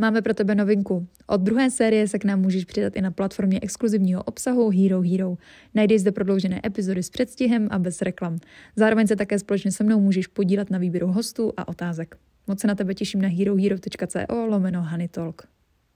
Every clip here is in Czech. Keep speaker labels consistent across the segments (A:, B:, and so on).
A: Máme pro tebe novinku. Od druhé série se k nám můžeš přidat i na platformě exkluzivního obsahu Hero Hero. Najdeš zde prodloužené epizody s předstihem a bez reklam. Zároveň se také společně se mnou můžeš podílet na výběru hostů a otázek. Moc se na tebe těším na herohero.co lomeno Hanitalk.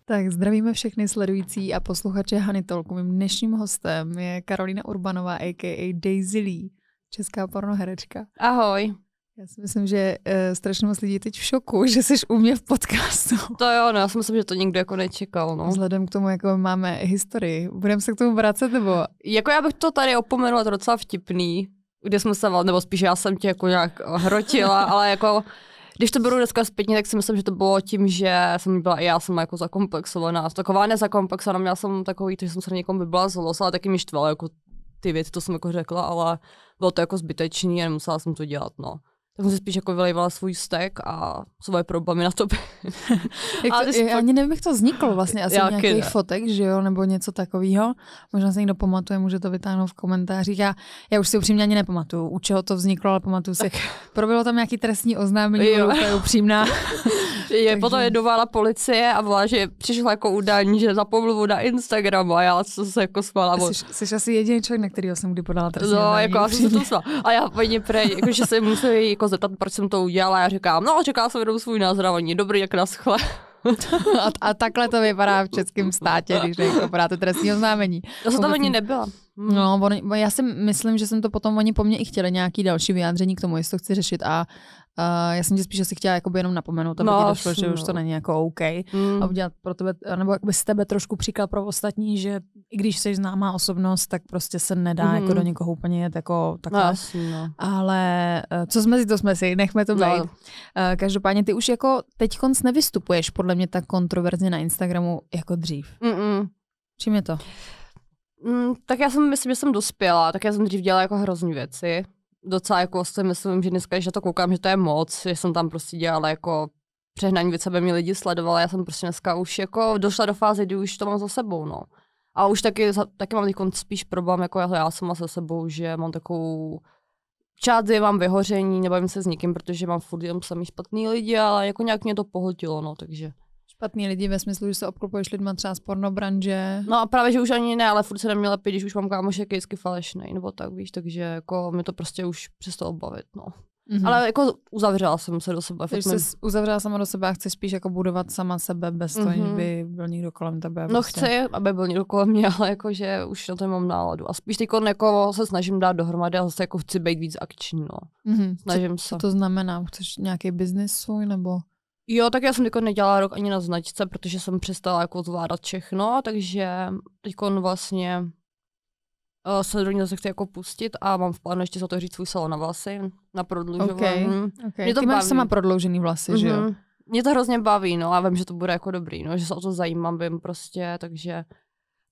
A: Tak zdravíme všechny sledující a posluchače Hanitolku. Mým dnešním hostem je Karolina Urbanová, a.k.a. Daisy Lee, česká pornoherečka. Ahoj. Já si myslím, že uh, strašně moc lidí teď v šoku, že jsi u mě v podcastu.
B: To jo, no, já si myslím, že to nikdo jako nečekal. No.
A: Vzhledem k tomu, jako máme historii, budeme
B: se k tomu vracet, nebo? Jako já bych to tady opomenula, to docela vtipný, kde jsme se, nebo spíš já jsem tě jako nějak hrotila, ale jako když to beru dneska zpětně, tak si myslím, že to bylo tím, že jsem byla i já sama jako zakomplexovaná. Taková nezakomplexovaná, měla jsem takový, to, že jsem se na někom vyblala ale taky mi štvala jako ty věci, to jsem jako řekla, ale bylo to jako zbytečný a nemusela jsem to dělat, no tak jsem spíš jako vylejvala svůj stek a svoje problémy na tobě. jak to, jsi,
A: ani nevím, jak to vzniklo vlastně, asi nějakých ne. fotek, že jo, nebo něco takového. Možná se někdo pamatuje, může to vytáhnout v komentářích. Já, já už si upřímně ani nepamatuju, u čeho to vzniklo, ale pamatuju si, probylo tam nějaký trestní oznámení, jo. je upřímná. je,
B: Takže... Potom je dovala policie a volá, že přišla jako udání, že za pomluvu na Instagram a já se, se jako smála. Jsi,
A: jsi, jsi asi jediný člověk, na kterého jsem kdy podala trestní No, jako oznámení, jako asi
B: to A já paní prej, jako, že jsem musela jako jako zeptat, proč jsem to udělala. Já říkám, no, říkala jsem jenom svůj názor a oni, dobrý, jak naschle. a, a, takhle to vypadá v českém státě, když je jako podáte trestní oznámení.
A: To se tam ani nebyla. No, on, já si myslím, že jsem to potom, oni po mně i chtěli nějaký další vyjádření k tomu, jestli to chci řešit a Uh, já jsem tě spíš asi chtěla jenom napomenout, aby no, ti došlo, že no. už to no. není jako OK. Mm. A udělat pro tebe, nebo jak bys tebe trošku příklad pro ostatní, že i když jsi známá osobnost, tak prostě se nedá mm-hmm. jako mhm. do někoho úplně jet jako takhle. No, jasný, no. Ale eh, co jsme si, to jsme si, nechme to no. být. No. Každopádně ty už jako teď konc nevystupuješ podle mě tak kontroverzně na Instagramu jako dřív. Mm-mm. Čím je to?
B: Mm, tak já jsem, myslím, že jsem dospěla, tak já jsem dřív dělala jako hrozný věci. Docela jako si myslím, že dneska, když na to koukám, že to je moc, že jsem tam prostě dělala jako přehnaní věci, aby mě lidi sledovala. Já jsem prostě dneska už jako došla do fáze, kdy už to mám za sebou, no. A už taky, taky mám spíš problém, jako já sama se sebou, že mám takovou část je mám vyhoření, nebavím se s nikým, protože mám furt jenom samý špatný lidi, ale jako nějak mě to pohltilo, no, takže.
A: Špatný lidi ve smyslu, že se obklopuješ lidma třeba z pornobranže.
B: No a právě, že už ani ne, ale furt se neměla pět, když už mám kámoše, je vždycky falešnej, nebo tak, víš, takže jako mi to prostě už přesto obavit, no. Mm-hmm. Ale jako uzavřela jsem se do sebe. Když jsi uzavřela sama do sebe a chceš spíš jako
A: budovat sama sebe bez toho, mm-hmm. aby byl někdo kolem tebe. No vlastně. chci,
B: aby byl někdo kolem mě, ale jakože už na to mám náladu. A spíš teď jako se snažím dát dohromady a zase jako chci být víc akční. No.
A: Mm-hmm. Snažím co, se. Co to znamená? Chceš nějaký biznis svůj nebo?
B: Jo, tak já jsem jako nedělala rok ani na značce, protože jsem přestala jako zvládat všechno, takže teď vlastně Uh, se do něj zase chci jako pustit a mám v plánu ještě za to říct svůj salon na vlasy, na prodloužování. Okay, hmm. okay. Mě to Ty baví. máš sama
A: prodloužený vlasy, mm-hmm. že jo? Mhm.
B: Mě to hrozně baví, no a vím, že to bude jako dobrý, no, že se o to zajímám, vím prostě, takže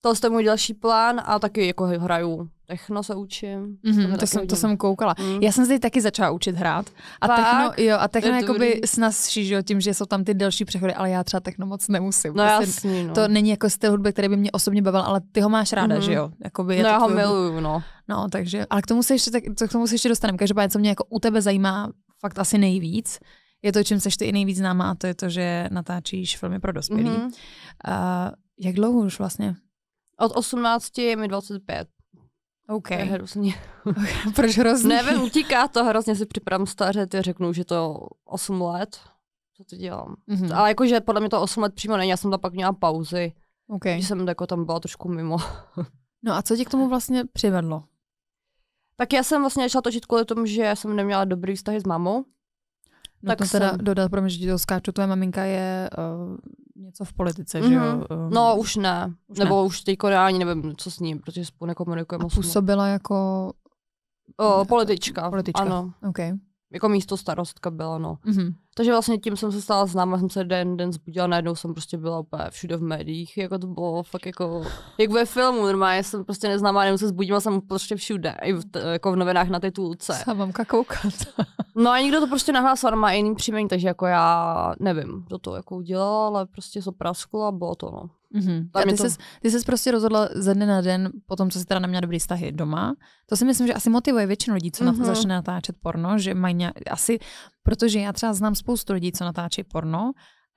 B: to je můj další plán a taky jako hraju techno se učím. Mm-hmm, to, mhm, jsem, to jsem koukala. Mm. Já jsem
A: se taky začala učit hrát. A Pak? techno, jo, a techno je jakoby snazší, že jo, tím, že jsou tam ty delší přechody, ale já třeba techno moc nemusím. No, prostě jasný, no. To není jako styl hudby, který by mě osobně bavil, ale ty ho máš ráda, mm-hmm. že jo? Jakoby no já ho miluju, no. No, takže, ale k tomu se ještě, tak, to k tomu se ještě dostaneme. Každopádně, co mě jako u tebe zajímá fakt asi nejvíc, je to, čím seš ty i nejvíc známá, a to je to, že natáčíš filmy pro dospělé. Mm-hmm. Uh, jak dlouho už vlastně?
B: Od 18 je mi 25. OK. To je hrozně. Proč hrozně? Nevím, utíká to, hrozně si připravím stařet, já řeknu, že to 8 let, co to dělám. Mm-hmm. Ale jakože podle mě to 8 let přímo není, já jsem tam pak měla pauzy, Ok. když jsem jako tam byla trošku mimo. no a co tě k tomu vlastně přivedlo? Tak já jsem vlastně začala točit kvůli tomu, že jsem neměla dobrý vztahy s mamou. No tak to jsem... teda dodat,
A: promiň, že ti to skáču, tvoje maminka je
B: uh, něco v politice, mm-hmm. že jo? Um, no už ne, už nebo ne. už teď reálně nevím, co s ním, protože spolu nekomunikujeme. A působila jako... O, politička, politička, ano. Okay jako místo starostka byla, no. Mm-hmm. Takže vlastně tím jsem se stala známa, jsem se den den zbudila, najednou jsem prostě byla úplně všude v médiích, jako to bylo fakt jako, jak ve filmu, normálně jsem prostě neznámá, jenom se zbudila jsem prostě všude, i v, jako v novinách na titulce. mám koukat. no a nikdo to prostě nahlásil, má jiný příjmení, takže jako já nevím, kdo to jako udělal, ale prostě zopraskula a bylo to, no.
A: Mm-hmm. A ty, to... ses, ty ses prostě rozhodla ze dne na den, po tom, co jsi teda neměla dobrý vztahy doma. To si myslím, že asi motivuje většinu lidí, co mm-hmm. na, mhm. začne natáčet porno, že mají nějak, asi, protože já třeba znám spoustu lidí, co natáčí porno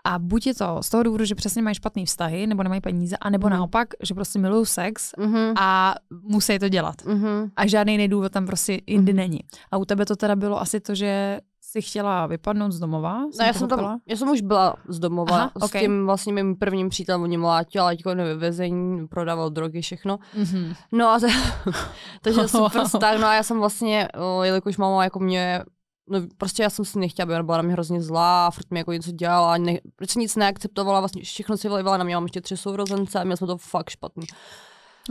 A: a buď je to z toho důvodu, že přesně mají špatný vztahy, nebo nemají peníze, anebo mm. naopak, že prostě milují sex mm-hmm. a musí to dělat. Mm-hmm. A žádný jiný důvod tam prostě jindy mm-hmm. není. A u tebe to teda
B: bylo asi to, že jsi chtěla vypadnout z domova? no, já jsem, tam, já jsem už byla z domova Aha, s okay. tím vlastně mým prvním přítelem, on mě mlátil, ale jako nevyvezení, prodával drogy, všechno. Mm-hmm. No a to, takže super wow. tak, no a já jsem vlastně, o, jelikož mám jako mě no prostě já jsem si nechtěla, aby ona byla na mě hrozně zlá, a furt mi jako něco dělala, ne, prostě nic neakceptovala, vlastně všechno si vylivala na mě, mám ještě tři sourozence a měl jsem to fakt špatný.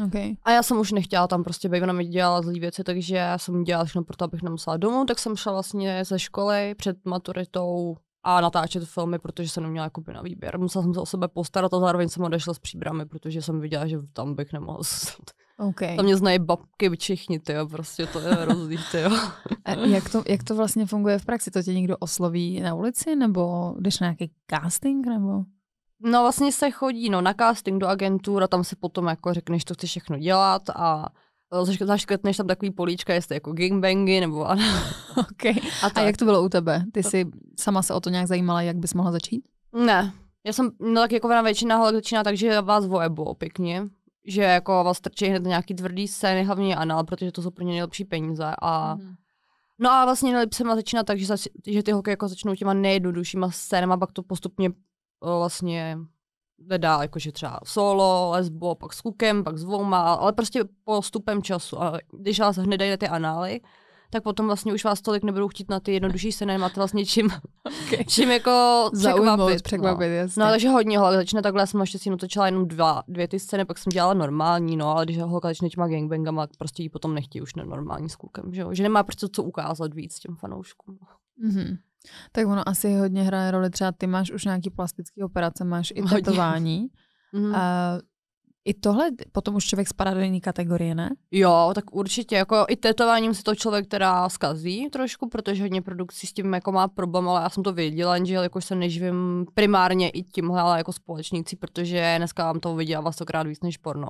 B: Okay. A já jsem už nechtěla tam prostě být, ona mi dělala zlý věci, takže já jsem dělala všechno pro to, abych nemusela domů, tak jsem šla vlastně ze školy před maturitou a natáčet filmy, protože jsem neměla jakoby na výběr. Musela jsem se o sebe postarat a zároveň jsem odešla s příbramy, protože jsem viděla, že tam bych nemohla zůstat. Okay. Tam mě znají babky všichni, ty prostě to je hrozný, ty jak, to,
A: jak to vlastně funguje v praxi? To tě někdo osloví na ulici, nebo jdeš na nějaký casting, nebo?
B: No vlastně se chodí no, na casting do agentur a tam se potom jako řekneš, co chceš všechno dělat a e, zaškrtneš tam takový políčka, jestli jako gangbangy nebo ano.
A: okay. a, a jak to bylo u tebe? Ty jsi sama se o to nějak zajímala, jak bys mohla začít?
B: Ne. Já jsem, no tak jako na většina holek začíná tak, že vás vojebo pěkně, že jako vás trčí hned nějaký tvrdý scény, hlavně anal, protože to jsou pro ně nejlepší peníze a mm. No a vlastně nejlíp se má začínat tak, že, zač- že ty holky jako začnou těma nejjednoduššíma scénama, pak to postupně vlastně nedá, jakože třeba solo, lesbo, pak s kukem, pak s dvouma, ale prostě postupem času. A když vás hned dají ty anály, tak potom vlastně už vás tolik nebudou chtít na ty jednodušší se nemáte vlastně čím, okay. čím jako Zaujmout, překvapit. No. překvapit no. Jasně. no. takže hodně holka začne takhle, já jsem si natočila jenom dva, dvě ty scény, pak jsem dělala normální, no, ale když holka začne těma gangbangama, tak prostě ji potom nechtějí už normální s klukem, že jo? Že nemá prostě co ukázat víc těm fanouškům.
A: Mm-hmm. Tak ono asi hodně hraje roli, třeba ty máš už nějaký plastický operace, máš i tetování. Mhm. A i tohle potom už člověk spadá do jiné kategorie, ne?
B: Jo, tak určitě. Jako i tetováním si to člověk teda zkazí trošku, protože hodně produkcí s tím jako má problém, ale já jsem to věděla, že jako se neživím primárně i tímhle, ale jako společníci, protože dneska vám to viděla stokrát víc než porno.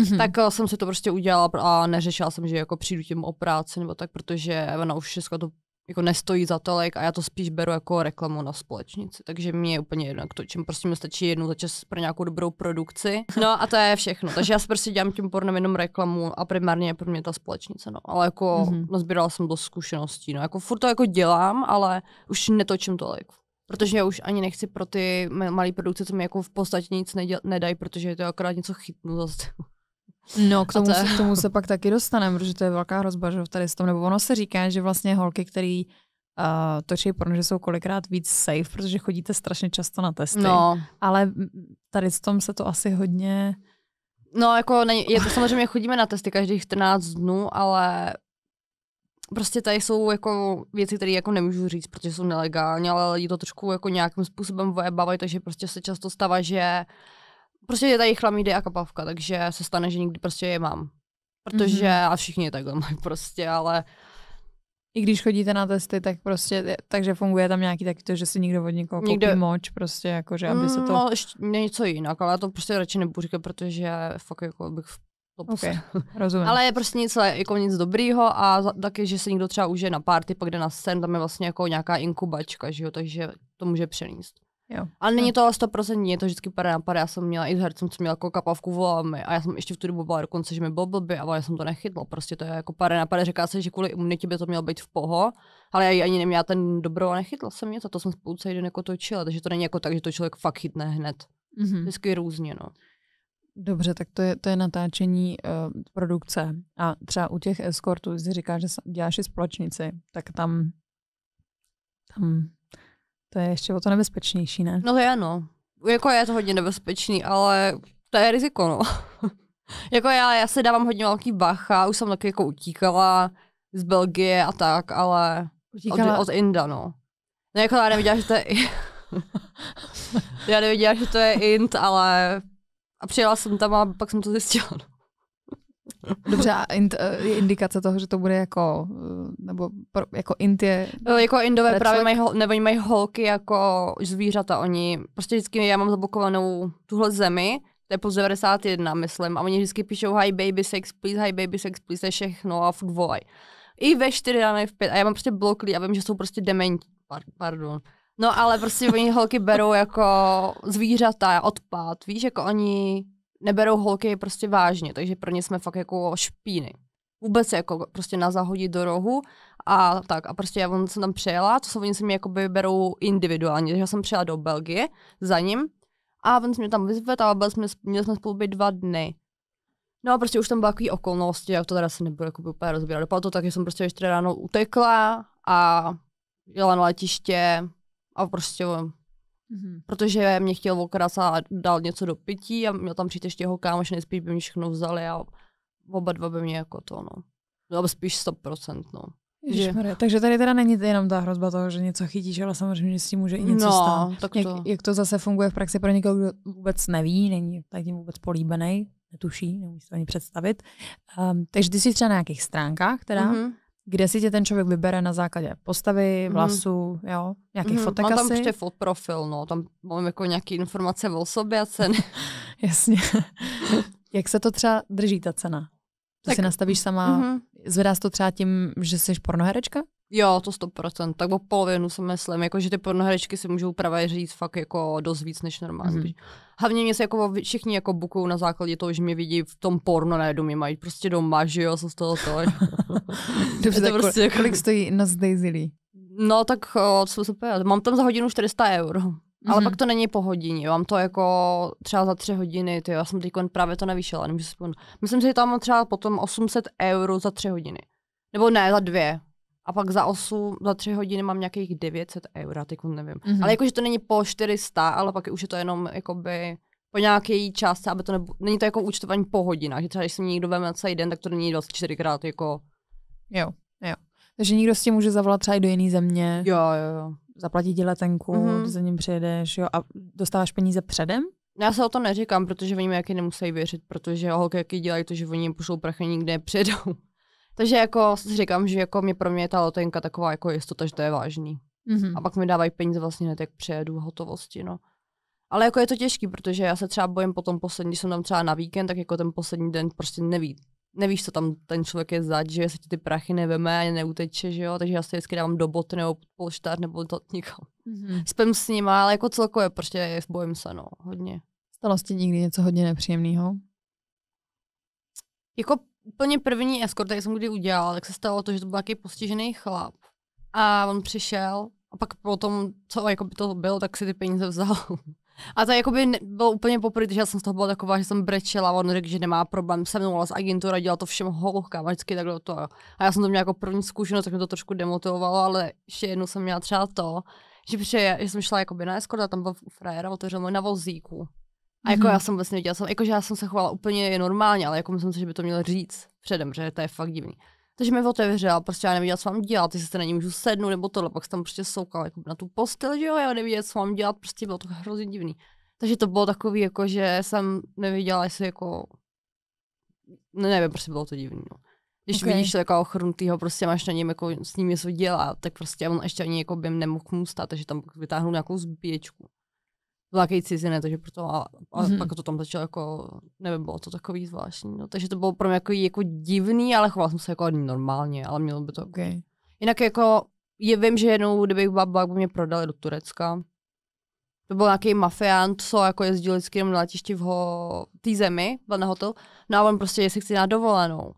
B: Mm-hmm. Tak eh, jsem si to prostě udělala a neřešila jsem, že jako přijdu tím o práci nebo tak, protože ona už všechno to jako nestojí za tolik a já to spíš beru jako reklamu na společnici. Takže mi je úplně jedno, to, čím prostě mi stačí jednu za čas pro nějakou dobrou produkci. No a to je všechno. Takže já si prostě dělám tím pornem jenom reklamu a primárně je pro mě ta společnice. No. Ale jako mm-hmm. nazbírala jsem dost zkušeností. No. Jako furt to jako dělám, ale už netočím tolik. Protože já už ani nechci pro ty malé produkce, co mi jako v podstatě nic nedělat, nedají, protože je to akorát něco chytnu zase. No, k tomu, to... se, k tomu se pak taky dostaneme,
A: protože to je velká hrozba, že tady s tom, nebo
B: ono se říká,
A: že vlastně holky, které uh, eh, točí porno, že jsou kolikrát víc safe, protože chodíte strašně často na testy. No. Ale tady s tom se to asi hodně...
B: No, jako ne, je to samozřejmě, chodíme na testy každých 14 dnů, ale prostě tady jsou jako věci, které jako nemůžu říct, protože jsou nelegální, ale lidi to trošku jako nějakým způsobem vojebávají, takže prostě se často stává, že uh, prostě je tady chlamídy a kapavka, takže se stane, že nikdy prostě je mám.
A: Protože, mm-hmm.
B: a všichni je takhle mají prostě, ale i když chodíte
A: na testy, tak prostě, takže funguje tam nějaký taky to, že si někdo od někoho koupí Nikde... moč, prostě jako, že aby se mm, to... No,
B: ještě něco jinak, ale to prostě radši nebudu říkat, protože fakt jako bych Okay, prostě- rozumím. Ale je prostě nic, jako nic dobrýho a taky, že se někdo třeba už je na party, pak jde na scén, tam je vlastně jako nějaká inkubačka, že jo, takže to může přenést. Jo. Ale není to 100%, je to vždycky pár na Já jsem měla i s hercem, co měla jako kapavku, volami. A já jsem ještě v tu dobu byla dokonce, že mi bylo blbý, ale já jsem to nechytla. Prostě to je jako pár na Říká se, že kvůli imunitě by to mělo být v poho, ale já ji ani neměla ten dobro a nechytla jsem něco. To jsem spolu celý den jako točila, takže to není jako tak, že to člověk fakt chytne hned. Mm-hmm. Vždycky různě, no.
A: Dobře, tak to je, to je natáčení uh, produkce. A třeba u těch eskortů, když říkáš, že děláš i společnici, tak tam, tam to je ještě o to nebezpečnější, ne? No to je ano.
B: Jako je to hodně nebezpečný, ale to je riziko, no. jako já, já se dávám hodně velký bacha, už jsem taky jako utíkala z Belgie a tak, ale utíkala. od, od Inda, no. No jako já neviděla, že to je... já neviděla, že to je Ind, ale... A přijela jsem tam a pak jsem to zjistila, no.
A: Dobře, a int, eh, je indikace toho, že to bude jako, eh, nebo pro, jako int je...
B: No, jako indové Red právě mají, nebo mají holky jako zvířata, oni prostě vždycky, já mám zablokovanou tuhle zemi, to je po 91, myslím, a oni vždycky píšou hi baby sex please, hi baby sex please, to je všechno a fuck volaj. I ve 4 ráno, v 5, a já mám prostě bloklí a vím, že jsou prostě dementi, pardon. No ale prostě oni holky berou jako zvířata, odpad, víš, jako oni neberou holky prostě vážně, takže pro ně jsme fakt jako špíny. Vůbec jako prostě na zahodit do rohu a tak. A prostě já jsem tam přijela, to jsou oni se mi jako berou individuálně, takže já jsem přijela do Belgie za ním a on se mě tam vyzvedl a byli jsme, měli jsme spolu být dva dny. No a prostě už tam byly takové okolnosti, jak to teda se nebudu jako úplně rozbírat. Dopadlo to tak, že jsem prostě ještě ráno utekla a jela na letiště a prostě Mm-hmm. Protože mě chtěl a dal něco do pití a měl tam přijít ještě jeho kámoš, nejspíš by mě všechno vzali a oba dva by mě jako to, no. No spíš 100%, no.
A: Ježišmarja. Takže tady teda není jenom ta hrozba toho, že něco chytíš, ale samozřejmě s tím může i něco no, stát. Tak to... Jak, jak to zase funguje v praxi pro někoho, kdo vůbec neví, není tak tím vůbec políbený, netuší, nemůže to ani představit. Um, takže ty jsi třeba na nějakých stránkách teda, mm-hmm kde si tě ten člověk vybere na základě postavy, mhm. vlasů, mm. jo, nějakých mm. fotek Mám tam asi. ještě
B: fot profil, no, tam mám jako nějaké informace o sobě a ceny. Jasně. Jak se to třeba drží ta cena? To tak, si
A: nastavíš sama, mm-hmm. zvedá se to třeba tím, že jsi pornoherečka?
B: Jo, to 100%, tak o polovinu si myslím, jako, že ty pornoherečky si můžou právě říct fakt jako dost víc než normálně. mm Hlavně mě se jako všichni jako bukují na základě toho, že mě vidí v tom porno, ne mě mají prostě doma, že jo, co z toho to. Dobře, to tak prostě jako... kolik stojí na Daisy No tak, o, co se mám tam za hodinu 400 eur. Mm-hmm. Ale mhm. pak to není po hodině, mám to jako třeba za tři hodiny, ty já jsem teď právě to nevyšel, nemůžu si Myslím si, že tam mám třeba potom 800 eur za tři hodiny. Nebo ne, za dvě, a pak za 8, za 3 hodiny mám nějakých 900 eur, teď nevím. Mm-hmm. Ale jakože to není po 400, ale pak už je to jenom jakoby po nějaké částce, aby to nebo, není to jako účtování po hodinách, že třeba když se mě někdo veme celý den, tak to není 24 krát jako... Jo, jo.
A: Takže někdo s tím může zavolat třeba i do jiné země. Jo, jo, jo. Zaplatí ti letenku, mm-hmm. za ním přijedeš, jo, a dostáváš
B: peníze předem? Já se o to neříkám, protože oni mi jaký nemusí věřit, protože holky jaký dělají to, že oni jim pošlou prachy nikde přijedou. Takže jako si říkám, že jako mě pro mě je ta letenka taková jako jistota, že to je vážný. Mm-hmm. A pak mi dávají peníze vlastně hned, jak přejedu hotovosti, no. Ale jako je to těžký, protože já se třeba bojím potom poslední, když jsem tam třeba na víkend, tak jako ten poslední den prostě neví, nevíš, co tam ten člověk je zač, že se ti ty prachy neveme a neuteče, že jo, takže já si vždycky dávám do bot nebo polštář nebo to nikam. Mm-hmm. Spím s ním, ale jako celkově prostě bojím se, no, hodně.
A: Stalo se ti nikdy něco hodně nepříjemného?
B: Jako úplně první escort, jak jsem kdy udělal, tak se stalo to, že to byl nějaký postižený chlap. A on přišel a pak po tom, co jako by to bylo, tak si ty peníze vzal. A to jako by bylo úplně poprvé, že já jsem z toho byla taková, že jsem brečela on řekl, že nemá problém se mnou, ale z agentura dělal to všem holkám vždycky takhle to. A já jsem to měla jako první zkušenost, tak mě to trošku demotivovalo, ale ještě jednou jsem měla třeba to, že, přeje, že jsem šla by na eskort a tam byl frajer a otevřel na vozíku. A jako mm-hmm. já jsem vlastně viděla, jsem, jako, že já jsem se chovala úplně normálně, ale jako myslím si, že by to měl říct předem, že to je fakt divný. Takže mi otevřela, prostě já nevěděla, co mám dělat, jestli se na ní můžu sednout nebo tohle, pak jsem tam prostě soukala jako na tu postel, že jo, já nevěděla, co mám dělat, prostě bylo to hrozně divný. Takže to bylo takový, jako, že jsem nevěděla, jestli jako, ne, no nevím, prostě bylo to divný, no. Když okay. vidíš jako ochrnutýho, prostě máš na něm jako s ním něco dělat, tak prostě on ještě ani jako by nemohl mu stát, takže tam vytáhnu nějakou zbíječku velký cizinec, takže proto a, a mm-hmm. pak to tam začalo jako, nevím, bylo to takový zvláštní. No. Takže to bylo pro mě jako, jako divný, ale choval jsem se jako normálně, ale mělo by to. Okay. Jinak jako, je, vím, že jednou, kdybych byla, by mě prodali do Turecka. To byl nějaký mafián, co jako jezdil vždycky na letišti v ho, té zemi, byl na hotel. No a on prostě, jestli chci na dovolenou,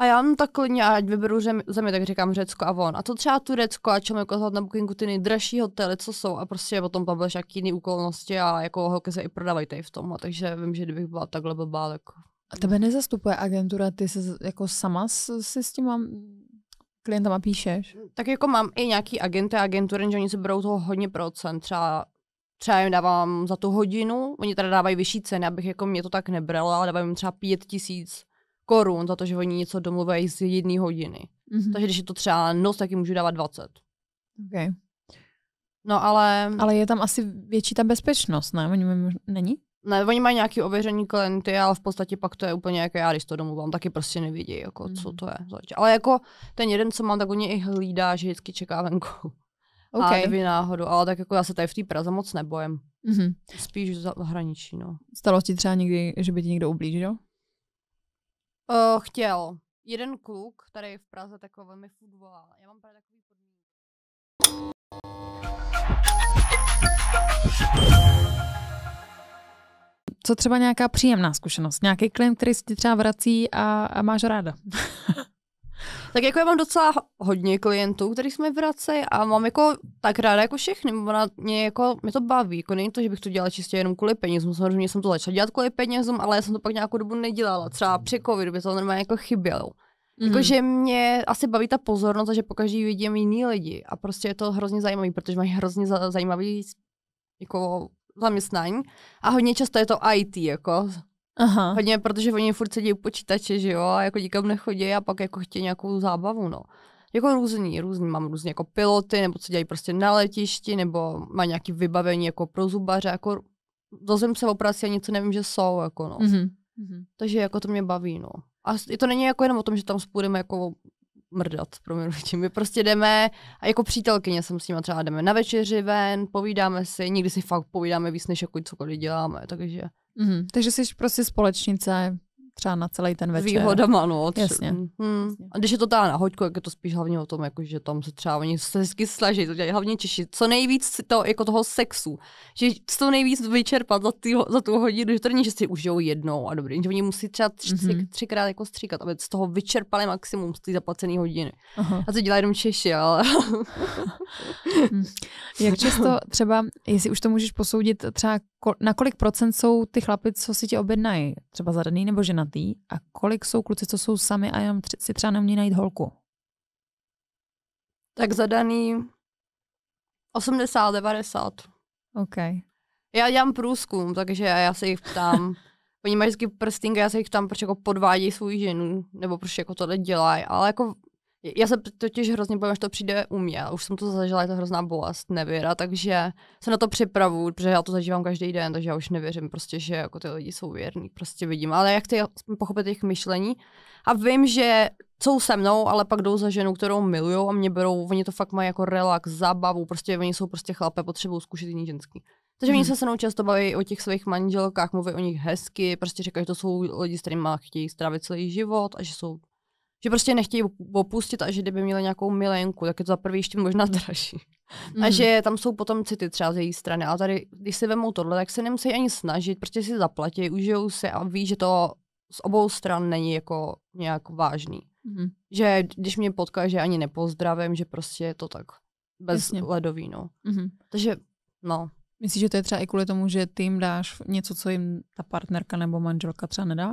B: a já mám tak klidně, ať vyberu zemi, mě tak říkám Řecko a von. A to třeba Turecko a čemu jako na bookingu ty nejdražší hotely, co jsou a prostě potom tam budeš jaký jiný úkolnosti a jako holky se i prodávají tady v tom. A takže vím, že kdybych byla takhle blbá, tak...
A: A tebe nezastupuje agentura, ty se jako sama si s tím mám klientama píšeš?
B: Tak jako mám i nějaký agenty a agentury, že oni si berou toho hodně procent, třeba třeba jim dávám za tu hodinu, oni teda dávají vyšší ceny, abych jako mě to tak nebralo, ale dávám jim třeba pět tisíc korun za to, že oni něco domluvají z jedné hodiny. Mm-hmm. Takže když je to třeba noc, tak jim můžu dávat 20. Okay. No ale...
A: Ale je tam asi větší ta bezpečnost, ne? Oni mož... Není?
B: Ne, oni mají nějaký ověření klienty, ale v podstatě pak to je úplně jako já, když to domluvám, taky prostě nevidí, jako mm. co mhm. to je. Ale jako ten jeden, co mám, tak oni i hlídá, že vždycky čeká venku. Okay. A kdyby náhodou, ale tak jako já se tady v té Praze moc nebojím.
A: Mm-hmm. Spíš v zahraničí, no. Stalo ti třeba někdy, že by ti někdo ublížil?
B: Uh, chtěl. Jeden kluk tady v Praze takový velmi futbolal. Já mám právě takový podmínky.
A: Co třeba nějaká příjemná zkušenost? Nějaký klient, který se ti třeba vrací
B: a, a máš ráda? Tak jako já mám docela hodně klientů, který jsme vracejí a mám jako tak ráda jako všechny, ona mě jako, mě to baví, jako není to, že bych to dělala čistě jenom kvůli penězům, samozřejmě jsem to začala dělat kvůli penězům, ale já jsem to pak nějakou dobu nedělala, třeba při covidu by to normálně jako chybělo. Mm-hmm. Jakože mhm. mě asi baví ta pozornost že pokaždý vidím jiný lidi a prostě je to hrozně zajímavý, protože mají hrozně zajímavý jako zaměstnání a hodně často je to IT, jako Aha. Hodně, protože oni furt sedí u počítače, že jo, a jako nikam nechodí a pak jako chtějí nějakou zábavu, no. Jako různý, různý, mám různě jako piloty, nebo co dělají prostě na letišti, nebo má nějaký vybavení jako pro zubaře, jako dozvím se práci a něco nevím, že jsou, jako no. Mm-hmm. Takže jako to mě baví, no. A to není jako jenom o tom, že tam spůjdeme jako mrdat, promiňte. My prostě jdeme, a jako přítelkyně jsem s nimi třeba jdeme na večeři ven, povídáme si, někdy si fakt povídáme víc, než jako cokoliv děláme, takže
A: Mm-hmm. Takže jsi prostě společnice třeba na celý ten večer. má, no. Tři... Jasně. Hmm.
B: A když je to ta hoďku, jak je to spíš hlavně o tom, jako, že tam se třeba oni se hezky slaží, to dělají hlavně Češi, co nejvíc to, jako toho sexu. Že to nejvíc vyčerpat za, tý, za tu hodinu, že to není, že si užijou jednou a dobrý, že oni musí třeba tři, mm-hmm. třikrát jako stříkat, aby z toho vyčerpali maximum z té zaplacené hodiny. Aha. A to dělá jenom Češi, ale... Hm. jak často
A: třeba, jestli už to můžeš posoudit, třeba na kolik procent jsou ty chlapy, co si tě objednají, třeba zadaný nebo ženatý, a kolik jsou kluci, co jsou sami a jenom si třeba neumí najít holku?
B: Tak zadaný 80, 90. OK. Já dělám průzkum, takže já se jich ptám. Oni mají vždycky prstinky, já se jich ptám, proč jako podvádí svou ženu, nebo proč jako tohle dělají, ale jako já se totiž hrozně bojím, až to přijde u mě. Už jsem to zažila, je to hrozná bolest, nevěra, takže se na to připravu, protože já to zažívám každý den, takže já už nevěřím prostě, že jako ty lidi jsou věrní, prostě vidím. Ale jak ty pochopit jejich myšlení a vím, že jsou se mnou, ale pak jdou za ženu, kterou milují a mě berou, oni to fakt mají jako relax, zábavu, prostě oni jsou prostě chlape, potřebují zkušit jiný ženský. Takže hmm. oni mhm. se se mnou často baví o těch svých manželkách, mluví o nich hezky, prostě říkají, že to jsou lidi, s kterými chtějí strávit celý život a že jsou že prostě nechtějí opustit a že kdyby měli nějakou milenku, tak je to za prvý ještě možná dražší. Mm. A mhm. že tam jsou potom city třeba z její strany. A tady, když si vemou tohle, tak se nemusí ani snažit, prostě si zaplatí, užijou se a ví, že to z obou stran není jako nějak vážný. Mm. Že když mě potká, že ani nepozdravím, že prostě je to tak bez Jasně. ledový, no. Mm. Takže, no.
A: Myslíš, že to je třeba i kvůli tomu, že ty jim dáš něco, co jim ta
B: partnerka nebo manželka třeba nedá?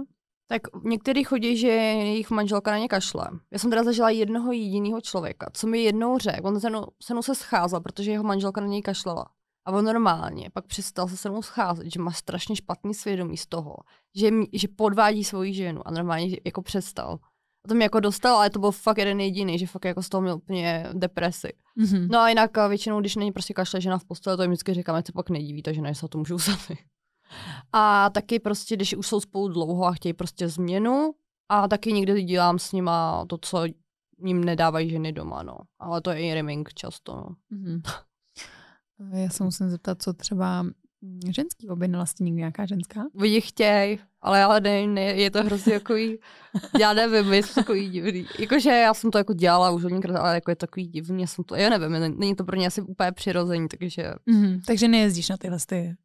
B: Tak některý chodí, že jejich manželka na ně kašle. Já jsem teda zažila jednoho jediného člověka, co mi jednou řekl. On se mnou, se mnou se scházel, protože jeho manželka na něj kašlela. A on normálně pak přestal se se mnou scházet, že má strašně špatný svědomí z toho, že, že podvádí svoji ženu a normálně jako přestal. A to mě jako dostal, ale to byl fakt jeden jediný, že fakt jako z toho měl úplně depresi. Mm-hmm. No a jinak eh, většinou, když není prostě kašle žena v postele, to jim vždycky říkáme, co pak nediví, takže žena, že se to můžou sami. A taky prostě, když už jsou spolu dlouho a chtějí prostě změnu, a taky někdy dělám s nima to, co jim nedávají ženy doma, no. Ale to je i rimming často, no.
A: Mm-hmm. Já se musím zeptat, co třeba ženský objednala jste někdy nějaká ženská?
B: Vidí chtěj, ale, ale ne, ne, je to hrozně takový, já nevím, je to takový divný. Jakože já jsem to jako dělala už hodněkrát, ale jako je takový divný, já jsem to, já nevím, není to pro ně asi úplně přirození, takže... Mm-hmm, takže nejezdíš na tyhle ty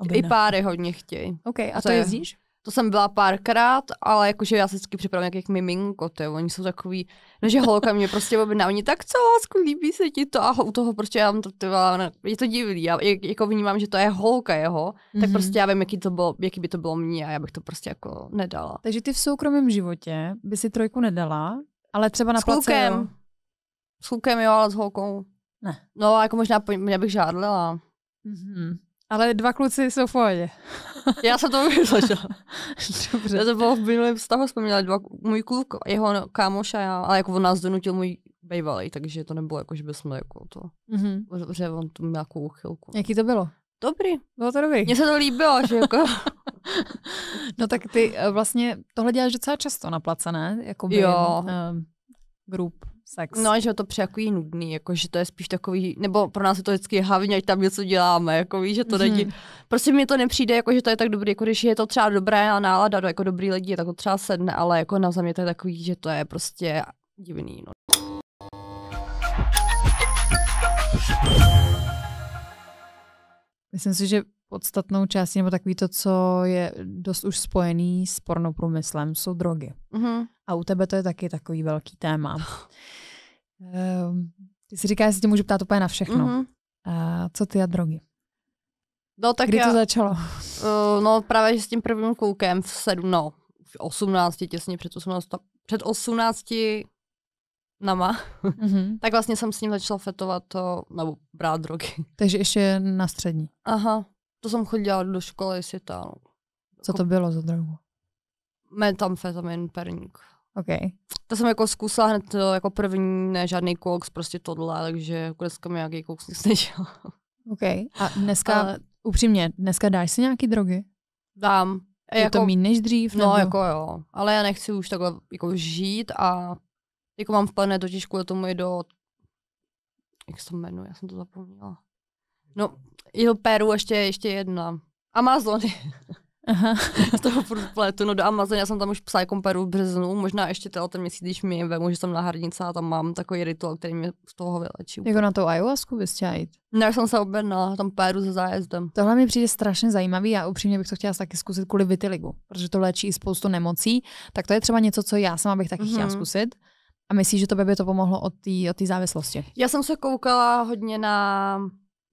B: aby I ne. páry hodně chtějí. OK, a to, to jezdíš? to jsem byla párkrát, ale jakože já se vždycky připravím jak, jak miminko, ty, oni jsou takový, no že holka mě prostě objedná, oni tak co lásku, líbí se ti to a u toho prostě já to, ty, je to divný, já jako vnímám, že to je holka jeho, mm-hmm. tak mhm. prostě já vím, jaký, to bylo, jaký by to bylo mně a já bych to prostě jako nedala. Takže ty v soukromém životě by si trojku nedala, ale třeba na s klukem. Place, s klukem jo, ale s holkou. Ne. No jako možná, mě bych žádlila. Mm-hmm. Ale dva kluci jsou v pohodě. Já jsem to vyzlačila. Dobře. Já to bylo v minulém vztahu, vzpomínala dva, můj kluk, jeho no- kámoš a já, ale jako on nás donutil můj bývalý, takže to nebylo jako, že bychom jako to, mm-hmm. že on tu měl nějakou uchylku.
A: Jaký to bylo? Dobrý. Bylo to dobrý. Mně se to líbilo, že jako. no tak ty eh, vlastně tohle děláš docela často
B: na jako by, jo. Um, group sex. No a že to přeje jako nudný, jako, že to je spíš takový, nebo pro nás je to vždycky hlavně, ať tam něco děláme, jako víš, že to není, hmm. prostě mi to nepřijde, jako, že to je tak dobrý, jako když je to třeba dobrá nálada, do no, jako dobrý lidi, tak to třeba sedne, ale jako na mě to je takový, že to je prostě divný, no. Myslím si, že podstatnou
A: částí, nebo takový to, co je dost už spojený s pornoprůmyslem, jsou drogy. Mm-hmm. A u tebe to je taky takový velký téma. Ehm, ty si říkáš, že si tě můžu ptát úplně na všechno. Mm-hmm. A co ty a drogy? No, tak Kdy já, to začalo?
B: Uh, no právě, že s tím prvním koukem v sedm, no, v osmnácti, těsně před 18, před osmnácti. nama, mm-hmm. tak vlastně jsem s ním začala fetovat to, nebo brát drogy.
A: Takže ještě na střední.
B: Aha. To jsem chodila do školy si to. No.
A: Co to jako bylo za drogu?
B: Metamfetamin, perník. Okay. To jsem jako zkusila hned eh, jako první, ne žádný koks, prostě tohle, takže jako dneska mi nějaký koks nic nedělal.
A: OK. A dneska, A, upřímně, dneska dáš si nějaký drogy?
B: Dám. Je jako, to méně než dřív? No, nebo? jako jo. Ale já nechci už takhle jako žít a jako mám v plné totiž kvůli tomu i do... Jak se to jmenuje? Já jsem to zapomněla. No, Jo, Peru ještě, ještě jedna. Amazony. Aha. Z toho furt pletu, no do Amazon, já jsem tam už jako Peru v březnu, možná ještě tenhle ten měsíc, když mi vemu, že jsem na hrdince a tam mám takový rituál, který mě z toho vylečí. Jako na to ayahuasku bys chtěla jít? Ne, já jsem se objednala, tam Peru se zájezdem. Tohle mi přijde strašně
A: zajímavý a upřímně bych to chtěla taky zkusit kvůli vitiligu, protože to léčí i spoustu nemocí, tak to je třeba něco, co já sama bych taky mm-hmm. chtěla mhm. zkusit. A myslíš, že to by to pomohlo od té od závislosti?
B: Já jsem se koukala hodně na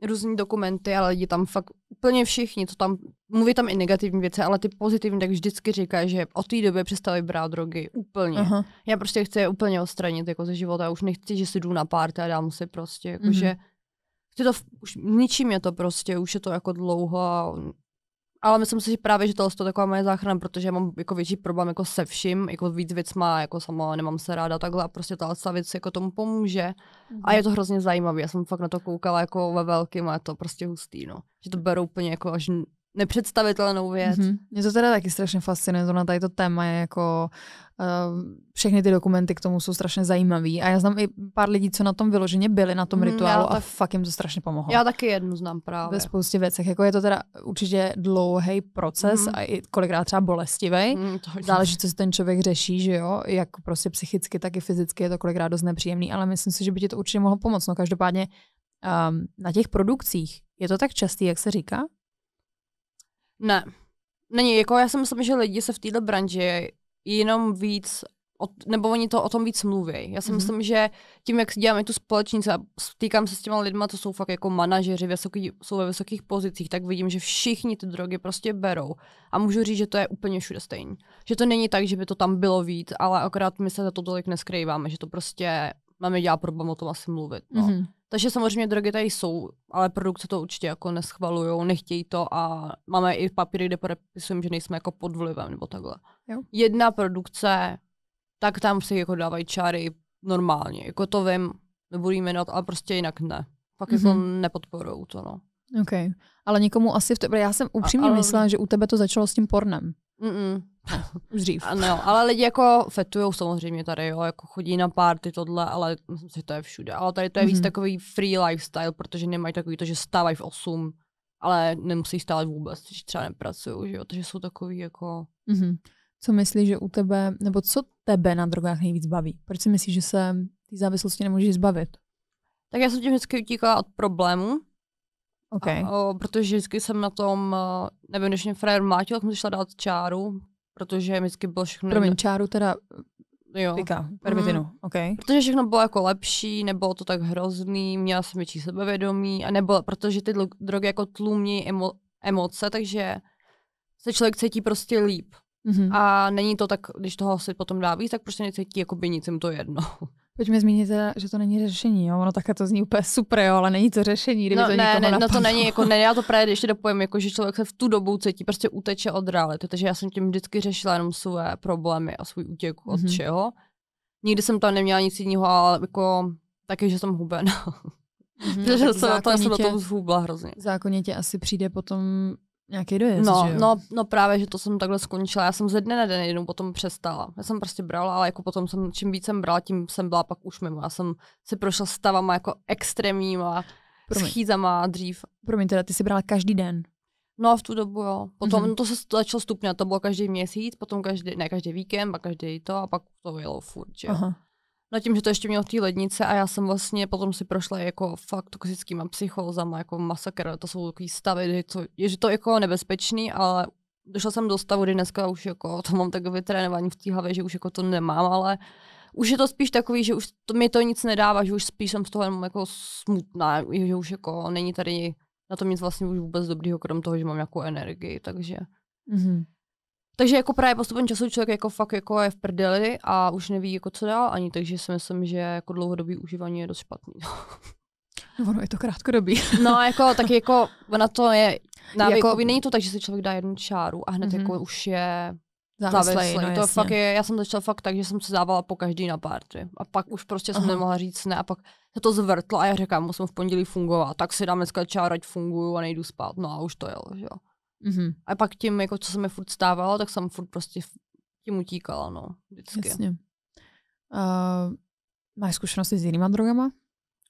B: různý dokumenty ale lidi tam fakt úplně všichni, co tam, mluví tam i negativní věci, ale ty pozitivní tak vždycky říká, že od té doby přestali brát drogy úplně. Uh-huh. Já prostě chci je úplně odstranit jako ze života, já už nechci, že si jdu na párty a dám si prostě, jakože mhm. uh-huh. to, v, už ničím je to prostě, už je to jako dlouho a ale myslím si, že právě, že tohle je taková moje záchrana, protože já mám jako větší problém jako se vším, jako víc věc má, jako sama nemám se ráda takhle a prostě ta věc jako tomu pomůže. Mm. A je mhm. to hrozně zajímavé, já jsem fakt na to koukala jako ve velkým a je to prostě hustý, no. Že to beru úplně jako až nepředstavitelnou věc. Mm-hmm.
A: Mě to teda taky strašně fascinuje, na tady to téma je jako uh, všechny ty dokumenty k tomu jsou strašně zajímavý a já znám i pár lidí, co na tom vyloženě byli, na tom mm, rituálu tak, a fakt jim to strašně pomohlo. Já
B: taky jednu znám právě. Ve
A: spoustě věcech, jako je to teda určitě dlouhý proces mm. a i kolikrát třeba bolestivý. Mm, Záleží, co si ten člověk řeší, že jo, jak prostě psychicky, tak i fyzicky je to kolikrát dost nepříjemný, ale myslím si, že by ti to určitě mohlo pomoct. No každopádně um, na těch produkcích je to tak častý, jak se říká?
B: Ne. Není, jako já si myslím, že lidi se v této branži jenom víc, od, nebo oni to o tom víc mluví. Já si mm-hmm. myslím, že tím, jak si děláme tu společnici a stýkám se s těma lidma, co jsou fakt jako manažeři, vysoký, jsou ve vysokých pozicích, tak vidím, že všichni ty drogy prostě berou. A můžu říct, že to je úplně všude stejný. Že to není tak, že by to tam bylo víc, ale akorát my se za to tolik neskrýváme, že to prostě máme dělat problém o tom asi mluvit. No. Mm-hmm. Takže samozřejmě drogy tady jsou, ale produkce to určitě jako neschvalují, nechtějí to a máme i papíry, kde podepisujeme, že nejsme jako pod vlivem nebo takhle. Jo. Jedna produkce, tak tam si jako dávají čáry normálně, jako to vím, nebudu jí jmenovat, ale prostě jinak ne. Pak mm-hmm. jako mhm. nepodporujou to, no.
A: OK. Ale nikomu asi v tebe, já jsem upřímně a, ale... myslela, že u tebe to začalo s tím pornem.
B: Mm-mm. Už dřív. No, ale lidi jako fetujou samozřejmě tady, jo, jako chodí na party tohle, ale myslím si, že to je všude. Ale tady to je mm-hmm. víc mhm. takový free lifestyle, protože nemají takový to, že stávají v 8, ale nemusí stávat vůbec, že třeba nepracují, že jo, takže jsou takový jako...
A: Mm-hmm. Co myslíš, že u tebe, nebo co tebe na drogách nejvíc baví? Proč si myslíš, že se ty závislosti nemůžeš zbavit?
B: Tak já jsem tím vždycky utíkala od problémů, okay. a, o, protože vždycky jsem na tom, nevím, než mě frajer mlátil, tak jsem šla dát čáru, protože vždycky bylo všechno... Promiň, čáru teda jo. Pika, mhm. pervitinu, mm. okay. Protože všechno bylo jako lepší, nebylo to tak hrozný, měla jsem větší sebevědomí a nebylo, protože ty drogy jako tlumí emo, emoce, takže se člověk cítí prostě líp. Mm-hmm. A není to tak, když toho si potom dá víc, tak prostě necítí jako by nic jim to jedno.
A: Pojďme zmínit, teda, že to není řešení, jo? Ono takhle to zní úplně super, jo, ale není to řešení, kdyby no, to ne, ne, No to není, jako, ne,
B: já to právě ještě dopojím, jako, že člověk se v tu dobu cítí, prostě uteče od reality, takže já jsem tím vždycky řešila jenom své problémy a svůj útěk od mm-hmm. čeho. Nikdy jsem tam neměla nic jiného, ale jako taky, že jsem hubená. Mm-hmm, Protože jsem na to, to zhubla hrozně.
A: Zákonitě asi přijde potom Nějaký dojezd, no, no,
B: no, právě, že to jsem takhle skončila. Já jsem ze dne na den jednou potom přestala. Já jsem prostě brala, ale jako potom jsem, čím víc jsem brala, tím jsem byla pak už mimo. Já jsem si prošla stavama jako extrémníma, Promiň. schýzama dřív. Promiň, teda ty jsi brala každý den. No a v tu dobu jo. Potom mm-hmm. to se začalo stupňovat, to bylo každý měsíc, potom každý, ne každý víkend, pak každý to a pak to bylo furt, že jo. Aha. No tím, že to ještě mělo v té lednice a já jsem vlastně potom si prošla jako fakt toxickýma psychózama, jako masakr, to jsou takový stavy, že to, je že to jako nebezpečný, ale došla jsem do stavu, kdy dneska už jako to mám tak vytrénování v té hlavě, že už jako to nemám, ale už je to spíš takový, že už to, mi to nic nedává, že už spíš jsem z toho jenom jako smutná, že už jako není tady na tom nic vlastně už vůbec dobrýho, krom toho, že mám nějakou energii, takže... Mm-hmm. Takže jako právě postupem času člověk jako fakt jako je v prdeli a už neví jako co dál ani, takže si myslím, že jako dlouhodobý užívání je dost špatný. no, no ono je to krátkodobý. no jako tak jako na to je návykový, jako... není to tak, že si člověk dá jednu čáru a hned mm-hmm. jako už je závislý. No, no, to jasně. fakt je, já jsem začala fakt tak, že jsem se dávala po každý na party. A pak už prostě jsem nemohla říct ne a pak se to zvrtlo a já říkám, musím v pondělí fungovat, tak si dám dneska čáru, ať funguju a nejdu spát. No a už to jelo, že jo. Mm-hmm. A pak tím, jako co se mi furt stávalo, tak jsem furt prostě tím utíkala, no, vždycky. Jasně.
A: Uh, máš zkušenosti s jinýma drogama?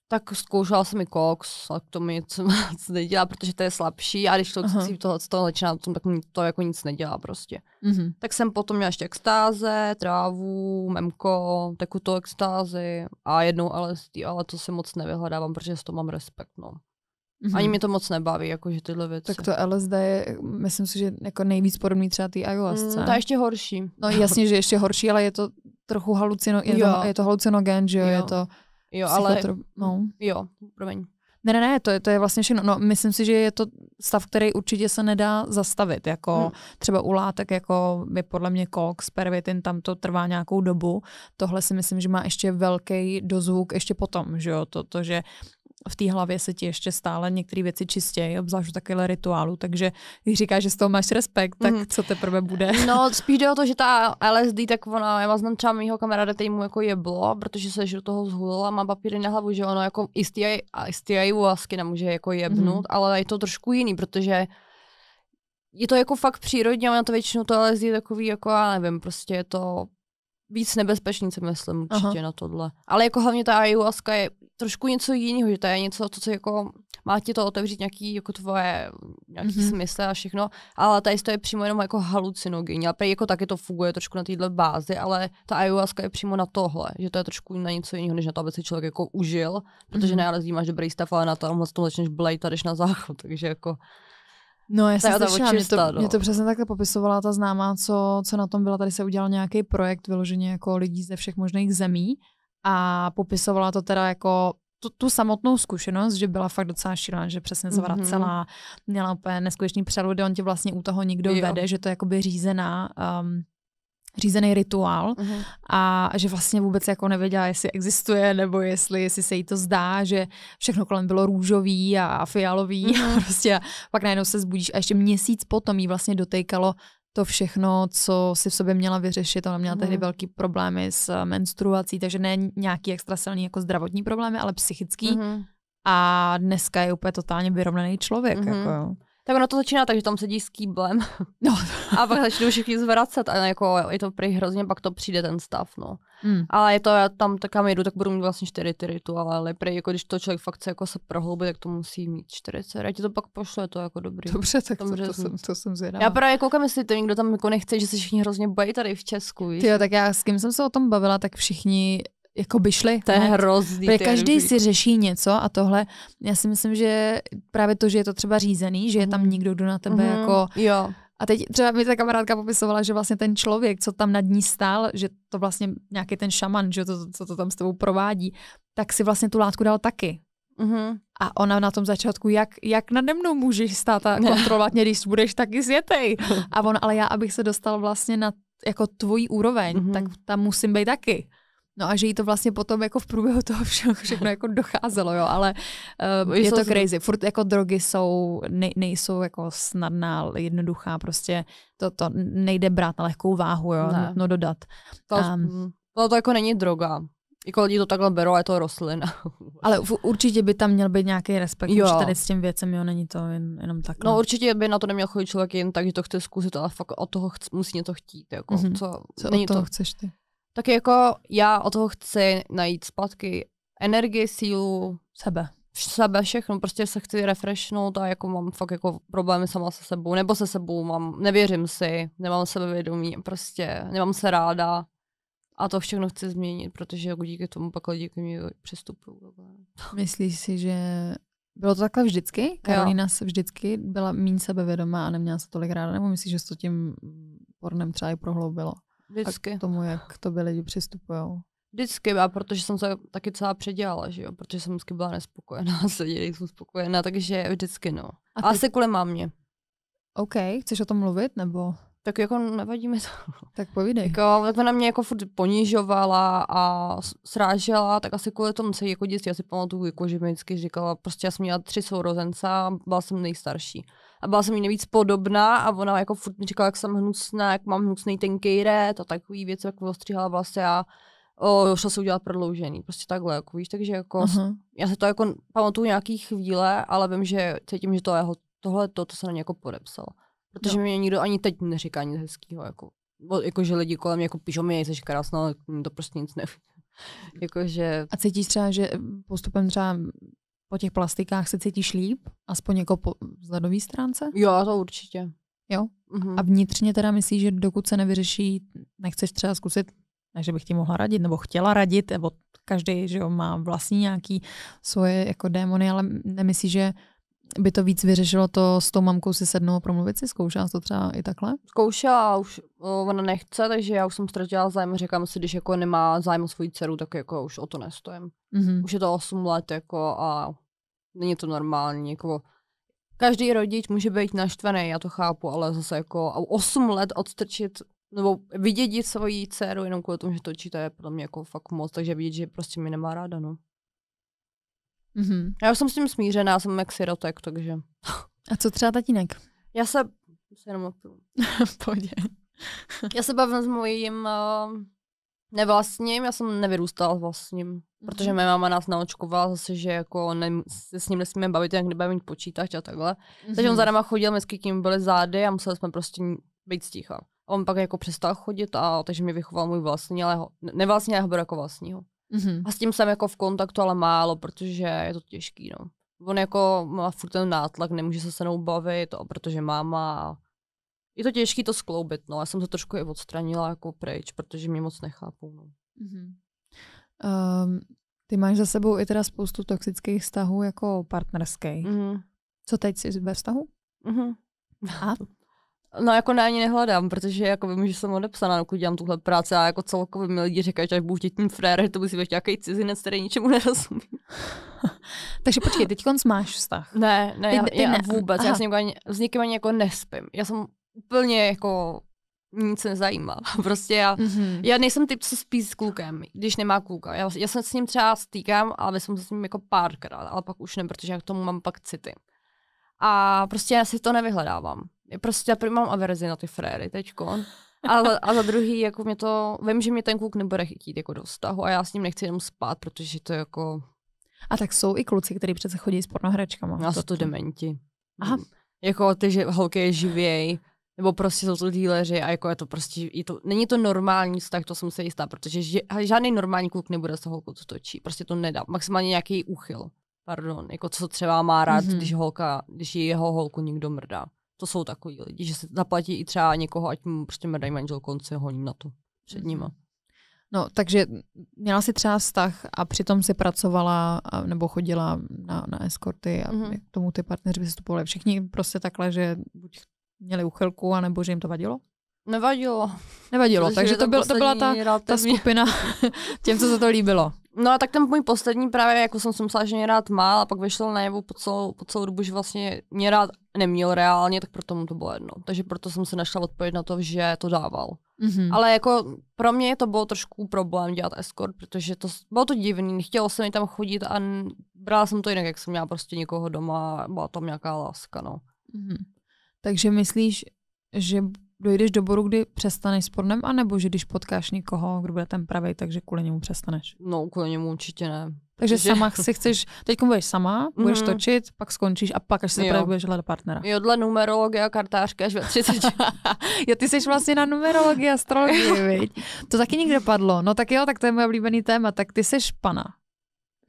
B: Tak zkoušela jsem i koks, a to mi nic nic nedělá, protože to je slabší a když to uh-huh. toho, toho začíná, tak mi to jako nic nedělá prostě. Uh-huh. Tak jsem potom měla ještě extáze, trávu, memko, tekutou extázi a jednou LSD, ale to si moc nevyhledávám, protože s to mám respekt, no. Mm-hmm. Ani mi mhm. to moc nebaví, jakože tyhle věci. Tak to LSD je,
A: myslím si, že jako nejvíc podobný třeba té ayahuasce. Mm, to je ještě horší. No jasně, že ještě horší, ale je to trochu halucino, je, jo. To, je to halucinogen, že jo, jo. je to Jo, ale... No.
B: Jo, promiň. Ne, ne, ne, to je, to je
A: vlastně všechno. No, myslím si, že je to stav, který určitě se nedá zastavit. Jako hmm. třeba u látek, jako je podle mě koks, pervitin, tam to trvá nějakou dobu. Tohle si myslím, že má ještě velký dozvuk ještě potom, že jo, to, to že v té hlavě se ti ještě stále některé věci čistějí, obzvlášť takhle rituálu, takže když říkáš, že z toho máš respekt, tak mm. co teprve bude? Eh, no
B: spíš jde o to, že ta LSD, tak ona, já vás znám třeba mýho kamaráda, který mu jako jeblo, protože se do toho zhulil a má papíry na hlavu, že ono jako jistý a jistý ayahuasky nemůže jako jebnout, mm. ale je to trošku jiný, protože je to jako fakt přírodně, ale to většinou to LSD je takový jako, já nevím, prostě je to víc nebezpečný, si myslím určitě Aha. na tohle. Ale jako hlavně ta ayahuasca je trošku něco jiného, že to je něco, co, co jako má ti to otevřít nějaký jako tvoje nějaký mm-hmm. smysl a všechno, ale tady to je přímo jenom jako halucinogenní. A jako taky to funguje trošku na této bázi, ale ta ayahuasca je přímo na tohle, že to je trošku na něco jiného, než na to, aby si člověk jako užil, protože mm-hmm. máš dobrý stav, ale na tomhle tom začneš blejt a jdeš na záchod, takže jako... No, já jsem slyšela, mě to, no. mě to
A: přesně takhle popisovala ta známá, co, co na tom byla. Tady se udělal nějaký projekt vyloženě jako lidí ze všech možných zemí a popisovala to teda jako tu, tu samotnou zkušenost, že byla fakt docela šílená, že přesně zvracela, mhm. mm-hmm. měla úplně neskutečný přeludy, on ti vlastně u toho nikdo jo. vede, že to je jakoby řízená um, řízený rituál mm-hmm. a že vlastně vůbec jako nevěděla, jestli existuje nebo jestli, jestli se jí to zdá, že všechno kolem bylo růžový a fialový mm-hmm. a prostě a pak najednou se zbudíš a ještě měsíc potom jí vlastně dotejkalo to všechno, co si v sobě měla vyřešit. Ona měla tehdy mhm. velký problémy s eh, menstruací, takže ne nějaký extra silný jako zdravotní problémy, ale psychický. Mm.
B: A dneska je úplně totálně vyrovnaný člověk. Mm. Jako, jo. Tak ono to začíná tak, že tam sedí s kýblem. No. a pak začnou všichni zvracet a jako je to prý hrozně, pak to přijde ten stav, no. Mm. Ale je to, já tam tak kam jedu, tak budu mít vlastně čtyři ty rituály, ale prý jako když to člověk fakt se jako se prohloubí, tak to musí mít čtyři. dcery. Já ti to pak pošle, je to jako dobrý. Dobře, tak to, to, jsem, to jsem zvědavá. Já právě koukám, jestli to někdo tam jako nechce, že se všichni hrozně bojí tady v Česku, víš? Tyjo, tak já s kým
A: jsem se o tom bavila, tak všichni jako by šli. To je hned. hrozný. Protože každý si řeší něco a tohle, já si myslím, že právě to, že je to třeba řízený, že je tam mhm. někdo, kdo na tebe mm-hmm. jako... Jo. A teď třeba mi ta kamarádka popisovala, že vlastně ten člověk, co tam nad ní stál, že to vlastně nějaký ten šaman, že to, co to tam s tebou provádí, tak si vlastně tu látku dal taky. Mm-hmm. A ona na tom začátku, jak, jak nade mnou můžeš stát a kontrolovat mě, když budeš taky světej. A on, ale já, abych se dostal vlastně na jako tvojí úroveň, mm-hmm. tak tam musím být taky. No a že jí to vlastně potom jako v průběhu toho všeho všechno jako docházelo, jo, ale uh, je to crazy. Furt jako drogy jsou, ne, nejsou jako snadná, jednoduchá, prostě to, to nejde brát na lehkou váhu, jo, ne. nutno dodat. To, um, ehm. to,
B: mm, no, to jako není droga, jako lidi to takhle berou, ale je to rostlina.
A: ale v, určitě by tam měl být nějaký respekt jo. už tady s tím věcem, jo, není to jen, jenom tak. No
B: určitě by na to neměl chodit člověk jen tak, že to chce zkusit, ale fakt od toho chc, musí něco chtít, jako, mm-hmm. co, co není od toho to... chceš ty tak jako já o toho chci najít zpátky energii, sílu, sebe. Sebe všechno, prostě se chci refreshnout a jako mám fakt jako problémy sama se sebou, nebo se sebou mám, nevěřím si, nemám sebevědomí, prostě nemám se ráda a to všechno chci změnit, protože jako díky tomu pak lidi k mě přistupují. Myslíš
A: si, že bylo to takhle vždycky? Karolina se vždycky byla méně sebevědomá a neměla se tolik ráda, nebo myslíš, že se to tím pornem třeba i prohloubilo? Vždycky. A k tomu, jak to by lidi přistupují.
B: Vždycky, a protože jsem se taky celá předělala, že jo, protože jsem vždycky byla nespokojená, se dělí, jsem spokojená, takže vždycky no. A, ty... asi kvůli mámě. OK, chceš o tom mluvit, nebo? Tak jako nevadí mi to. Tak povídej. Jako, tak ona mě jako furt ponižovala a srážela, tak asi kvůli tomu se jako dětství, asi pamatuju, jako, že mi vždycky říkala, prostě já jsem měla tři sourozence a byla jsem nejstarší a byla jsem jí nejvíc podobná a ona jako furt mi říkala, jak jsem hnusná, jak mám hnusný ten kejret a takový věci, jak ostříhala vlastně a o, šla se udělat prodloužený, prostě takhle, jako víš, takže jako, uh-huh. já se to jako pamatuju nějaký chvíle, ale vím, že cítím, že to jeho, tohle to, to se na ně jako podepsalo. Protože no. mě nikdo ani teď neříká nic hezkýho jako, jako že lidi kolem mě jako píšou mi, jsi krásná, ale to prostě nic neví. Jakože... A cítíš třeba, že postupem třeba
A: po těch plastikách se cítíš líp? Aspoň jako po vzhledové stránce? Jo, to určitě. Jo? Mm-hmm. A vnitřně teda myslíš, že dokud se nevyřeší, nechceš třeba zkusit, že bych ti mohla radit, nebo chtěla radit, nebo každý, že jo, má vlastní nějaký svoje jako démony, ale nemyslíš, že by to víc vyřešilo to s tou mamkou si sednout promluvit si? Zkoušela to třeba i takhle?
B: Zkoušela, už ona nechce, takže já už jsem ztratila zájem. Říkám si, když jako nemá zájem o svoji dceru, tak jako už o to nestojím. Mm-hmm. Už je to 8 let jako a není to normální. Jako každý rodič může být naštvaný, já to chápu, ale zase jako 8 let odstrčit nebo vidět svoji dceru jenom kvůli tomu, že točí, to je pro mě jako fakt moc, takže vidět, že prostě mi nemá ráda, no. Mm-hmm. Já jsem s tím smířená, jsem jak sirotek, takže...
A: A co třeba tatínek?
B: Já se... se jenom Pohodě. já se bavím s mojím uh, nevlastním, já jsem nevyrůstala s vlastním, mm-hmm. protože mhm. moje máma nás naočkovala zase, že jako ne, se s ním nesmíme bavit, jak nebudeme mít počítač a takhle. Mm-hmm. Takže on mhm. za náma chodil, my s kým byli zády a museli jsme prostě být sticha. on pak jako přestal chodit a takže mi vychoval můj vlastní, ale ho, vlastní, ale ho jako vlastního. Mm-hmm. A s tím jsem jako v kontaktu, ale málo, protože je to těžký, no. On jako má furt ten nátlak, nemůže se se mnou bavit, a protože máma. Je to těžký to skloubit, no. Já jsem to trošku i odstranila jako pryč, protože mě moc nechápou, no.
A: Mm-hmm. Um, ty máš za sebou i teda spoustu toxických vztahů jako partnerských. Mm-hmm. Co teď jsi ve vztahu? Mm-hmm. A
B: No jako na ani nehledám, protože jako vím, že jsem odepsaná, dokud dělám tuhle práci a jako celkově mi lidi říkají, že až budu tím frér, že to musí být nějaký cizinec, který ničemu nerozumí. Takže počkej, teď konc máš vztah. Ne, ne, ty, já, ty já ne. vůbec, Aha. já s, někým, ani, s ani jako nespím. Já jsem úplně jako nic se nezajímá. Prostě já, mm-hmm. já nejsem typ, co spí s klukem, když nemá kluka. Já, já se s ním třeba stýkám, ale jsem se s ním jako párkrát, ale pak už ne, protože já k tomu mám pak city. A prostě já si to nevyhledávám prostě já mám averzi na ty fréry teďko. A a za druhý, jako mě to, vím, že mě ten kluk nebude chytit jako do vztahu a já s ním nechci jenom spát, protože to jako... A tak jsou i kluci,
A: kteří přece chodí s pornohračkama. A jsou to dementi.
B: Aha. Jako ty že holky je živěj, nebo prostě jsou to díleři a jako je to prostě, je to, není to normální vztah, to jsem se jistá, protože ži, žádný normální kluk nebude s holkou, co točí, prostě to nedá, maximálně nějaký úchyl, pardon, jako co třeba má rád, mm-hmm. když holka, když jeho holku někdo mrdá to jsou takový lidi, že se zaplatí i třeba někoho, ať mu prostě dají manžel konce honím na to před mhm. nima.
A: No, takže měla si třeba vztah a přitom si pracovala a, nebo chodila na, na eskorty a mm-hmm. k tomu ty partneři vystupovali. Všichni prostě takhle, že buď měli uchylku, anebo že jim to vadilo?
B: Nevadilo. Nevadilo, Protože takže to, byl, to byla ta, ta skupina
A: těm, co se to líbilo.
B: No a tak ten můj poslední právě, jako jsem si myslela, že mě rád má, a pak vyšlo najevo po celou, po celou dobu, že vlastně mě rád neměl reálně, tak proto mu to bylo jedno. Takže proto jsem se našla odpověď na to, že to dával. Mm-hmm. Ale jako pro mě to bylo trošku problém dělat escort, protože to bylo to divný, chtělo se mi tam chodit a brala jsem to jinak, jak jsem měla prostě někoho doma, byla tam nějaká láska, no.
A: Mm-hmm. Takže myslíš, že dojdeš do bodu, kdy přestaneš s pornem, anebo že když potkáš někoho, kdo bude ten pravý, takže kvůli němu přestaneš? No, kvůli němu určitě ne. Takže že... sama si chceš, teď budeš sama, mm-hmm. budeš mhm. točit, pak skončíš a pak až se právě budeš hledat partnera.
B: Jo, dle numerologie a kartářky až ve 30. jo, ty jsi vlastně na numerologii a astrologii, viď?
A: To taky nikde padlo. No tak jo, tak to je můj oblíbený téma, tak ty jsi pana.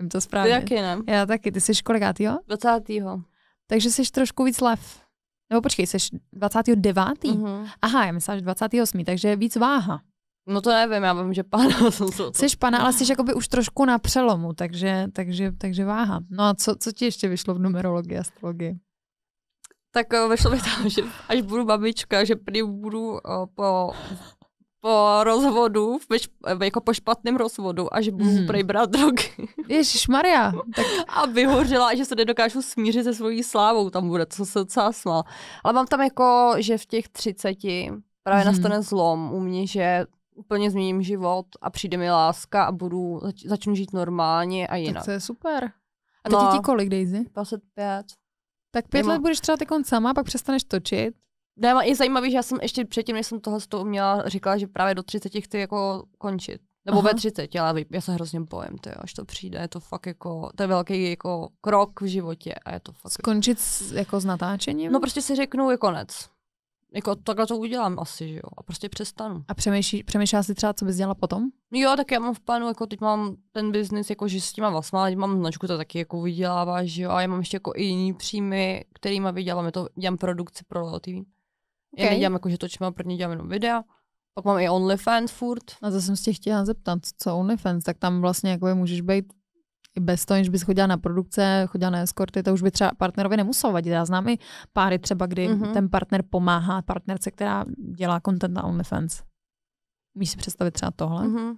A: Vím to správně. Ty taky, ne? Já taky, ty jsi kolikátý, jo? 20. Takže jsi trošku víc lev. Nebo počkej, jsi 29. Mm-hmm. Aha, já myslím, že 28. Takže víc váha.
B: No to nevím, já vím, že pána jsem se Jsi pana, ale jsi
A: jakoby už trošku na přelomu, takže, takže, takže váha. No a co, co ti ještě vyšlo v numerologii astrologii?
B: Tak eh, vyšlo mi tam, že až budu babička, že prý budu eh, po, po rozvodu, eh, jako po špatném rozvodu, až budu hmm. prý brát drogy. Ježíš Maria. Tak... A vyhořela, že se nedokážu smířit se svojí slávou, tam bude, co se docela smál. Ale mám tam jako, že v těch třiceti právě hmm. nastane zlom u mě, že úplně změním život a přijde mi láska a budu, zač- začnu žít normálně a jinak. Tak to je super. A teď no, ti kolik, Daisy? 25. Tak pět Nemo. let budeš třeba
A: teď sama, pak přestaneš točit.
B: Ne, je zajímavý, že já jsem ještě předtím, než jsem z toho uměla, říkala, že právě do 30 chci jako končit. Nebo Aha. ve 30, ale já se hrozně bojím, jo, až to přijde, je to fakt jako, to je velký jako krok v životě a je to fakt... Jako- Skončit jako, jako s natáčením? No prostě si řeknu, je jako konec. Jako takhle to udělám asi, že jo. A prostě přestanu.
A: A přemýšlíš si třeba, co bys dělala potom?
B: Jo, tak já mám v plánu, jako teď mám ten biznis, jako že s těma vlastma, teď mám značku, to taky jako vydělává, že jo. A já mám ještě jako i jiný příjmy, kterými vydělám. Já to dělám produkci pro LTV. Okay. Já nedělám jako, že točím, mám prvně dělám jenom videa. Pak mám i OnlyFans furt.
A: A to jsem si tě chtěla zeptat, co OnlyFans, tak tam vlastně jako můžeš být i bez toho, než bys chodila na produkce, chodila na eskorty, to už by třeba partnerovi nemuselo vadit. Já znám i páry třeba, kdy mm-hmm. ten partner pomáhá partnerce, která dělá content na OnlyFans. Můžeš si představit třeba tohle? Mm-hmm.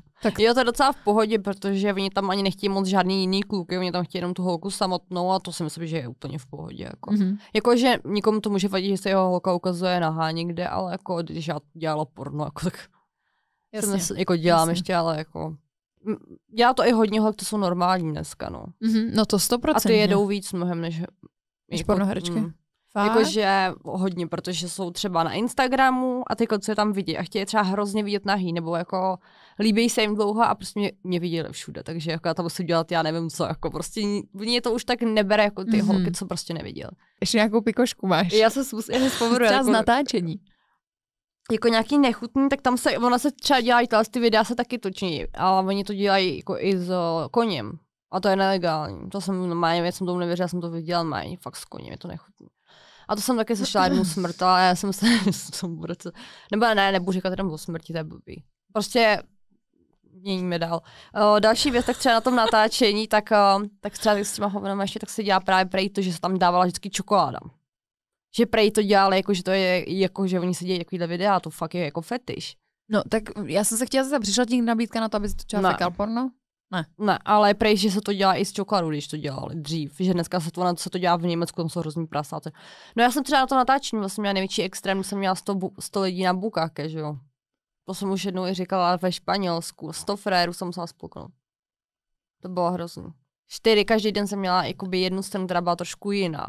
B: tak. Jo, to je docela v pohodě, protože oni tam ani nechtějí moc žádný jiný kluk, oni tam chtějí jenom tu holku samotnou a to si myslím, že je úplně v pohodě. Jako. Mm-hmm. jako že nikomu to může vadit, že se jeho holka ukazuje nahá někde, ale jako když já dělala porno, jako tak Jasně. Jsem, jako dělám Jasně. ještě, ale jako já to i hodně holek, to jsou normální dneska, no. Mm-hmm, no to 100%. A ty jedou víc mnohem než... Než jako, pornoherečky. Mm, jakože hodně, protože jsou třeba na Instagramu a ty kluci je tam vidí a chtějí třeba hrozně vidět nahý, nebo jako líbí se jim dlouho a prostě mě, mě viděli všude, takže jako já tam musím dělat, já nevím co, jako prostě mě to už tak nebere jako ty mm-hmm. holky, co prostě neviděl.
A: Ještě nějakou pikošku máš. Já se
B: způsob, já se vzpomenu. Třeba jako, z natáčení jako nějaký nechutný, tak tam se, ona se třeba dělá, ty videa se taky točí, ale oni to dělají jako i s eh, koněm. A to je nelegální. To jsem normálně, já jsem tomu nevěřila, jsem to viděla, mají fakt s koněm, je to nechutný. A to jsem taky sešla jednu smrt, ale já jsem se, jsem bude, nebo ne, nebudu říkat jenom o smrti, to je blbý. Prostě měníme dál. O, eh, další věc, tak třeba na tom natáčení, tak, o, eh, tak třeba s těma hovnama ještě tak se dělá právě prej to, že se tam dávala vždycky čokoláda. Že prej to dělali, jako, že to je, jako, že oni se dějí takovýhle videa, to fakt je jako fetiš. No, tak já jsem se chtěla zase, přišla ti nabídka na to, aby se to třeba říkal porno? Ne. Ne, ale prej, že se to dělá i z čokladu, když to dělali dřív, že dneska se to, na to, se to dělá v Německu, tam jsou hrozný prasáce. No já jsem třeba na to natáčím, vlastně měla největší extrém, jsem měla 100, 100 lidí na bukách, že jo. To jsem už jednou i říkala ve Španělsku, 100 frérů jsem musela spoknout. To bylo hrozný. Čtyři, každý den jsem měla jakoby jednu stranu, která byla trošku jiná.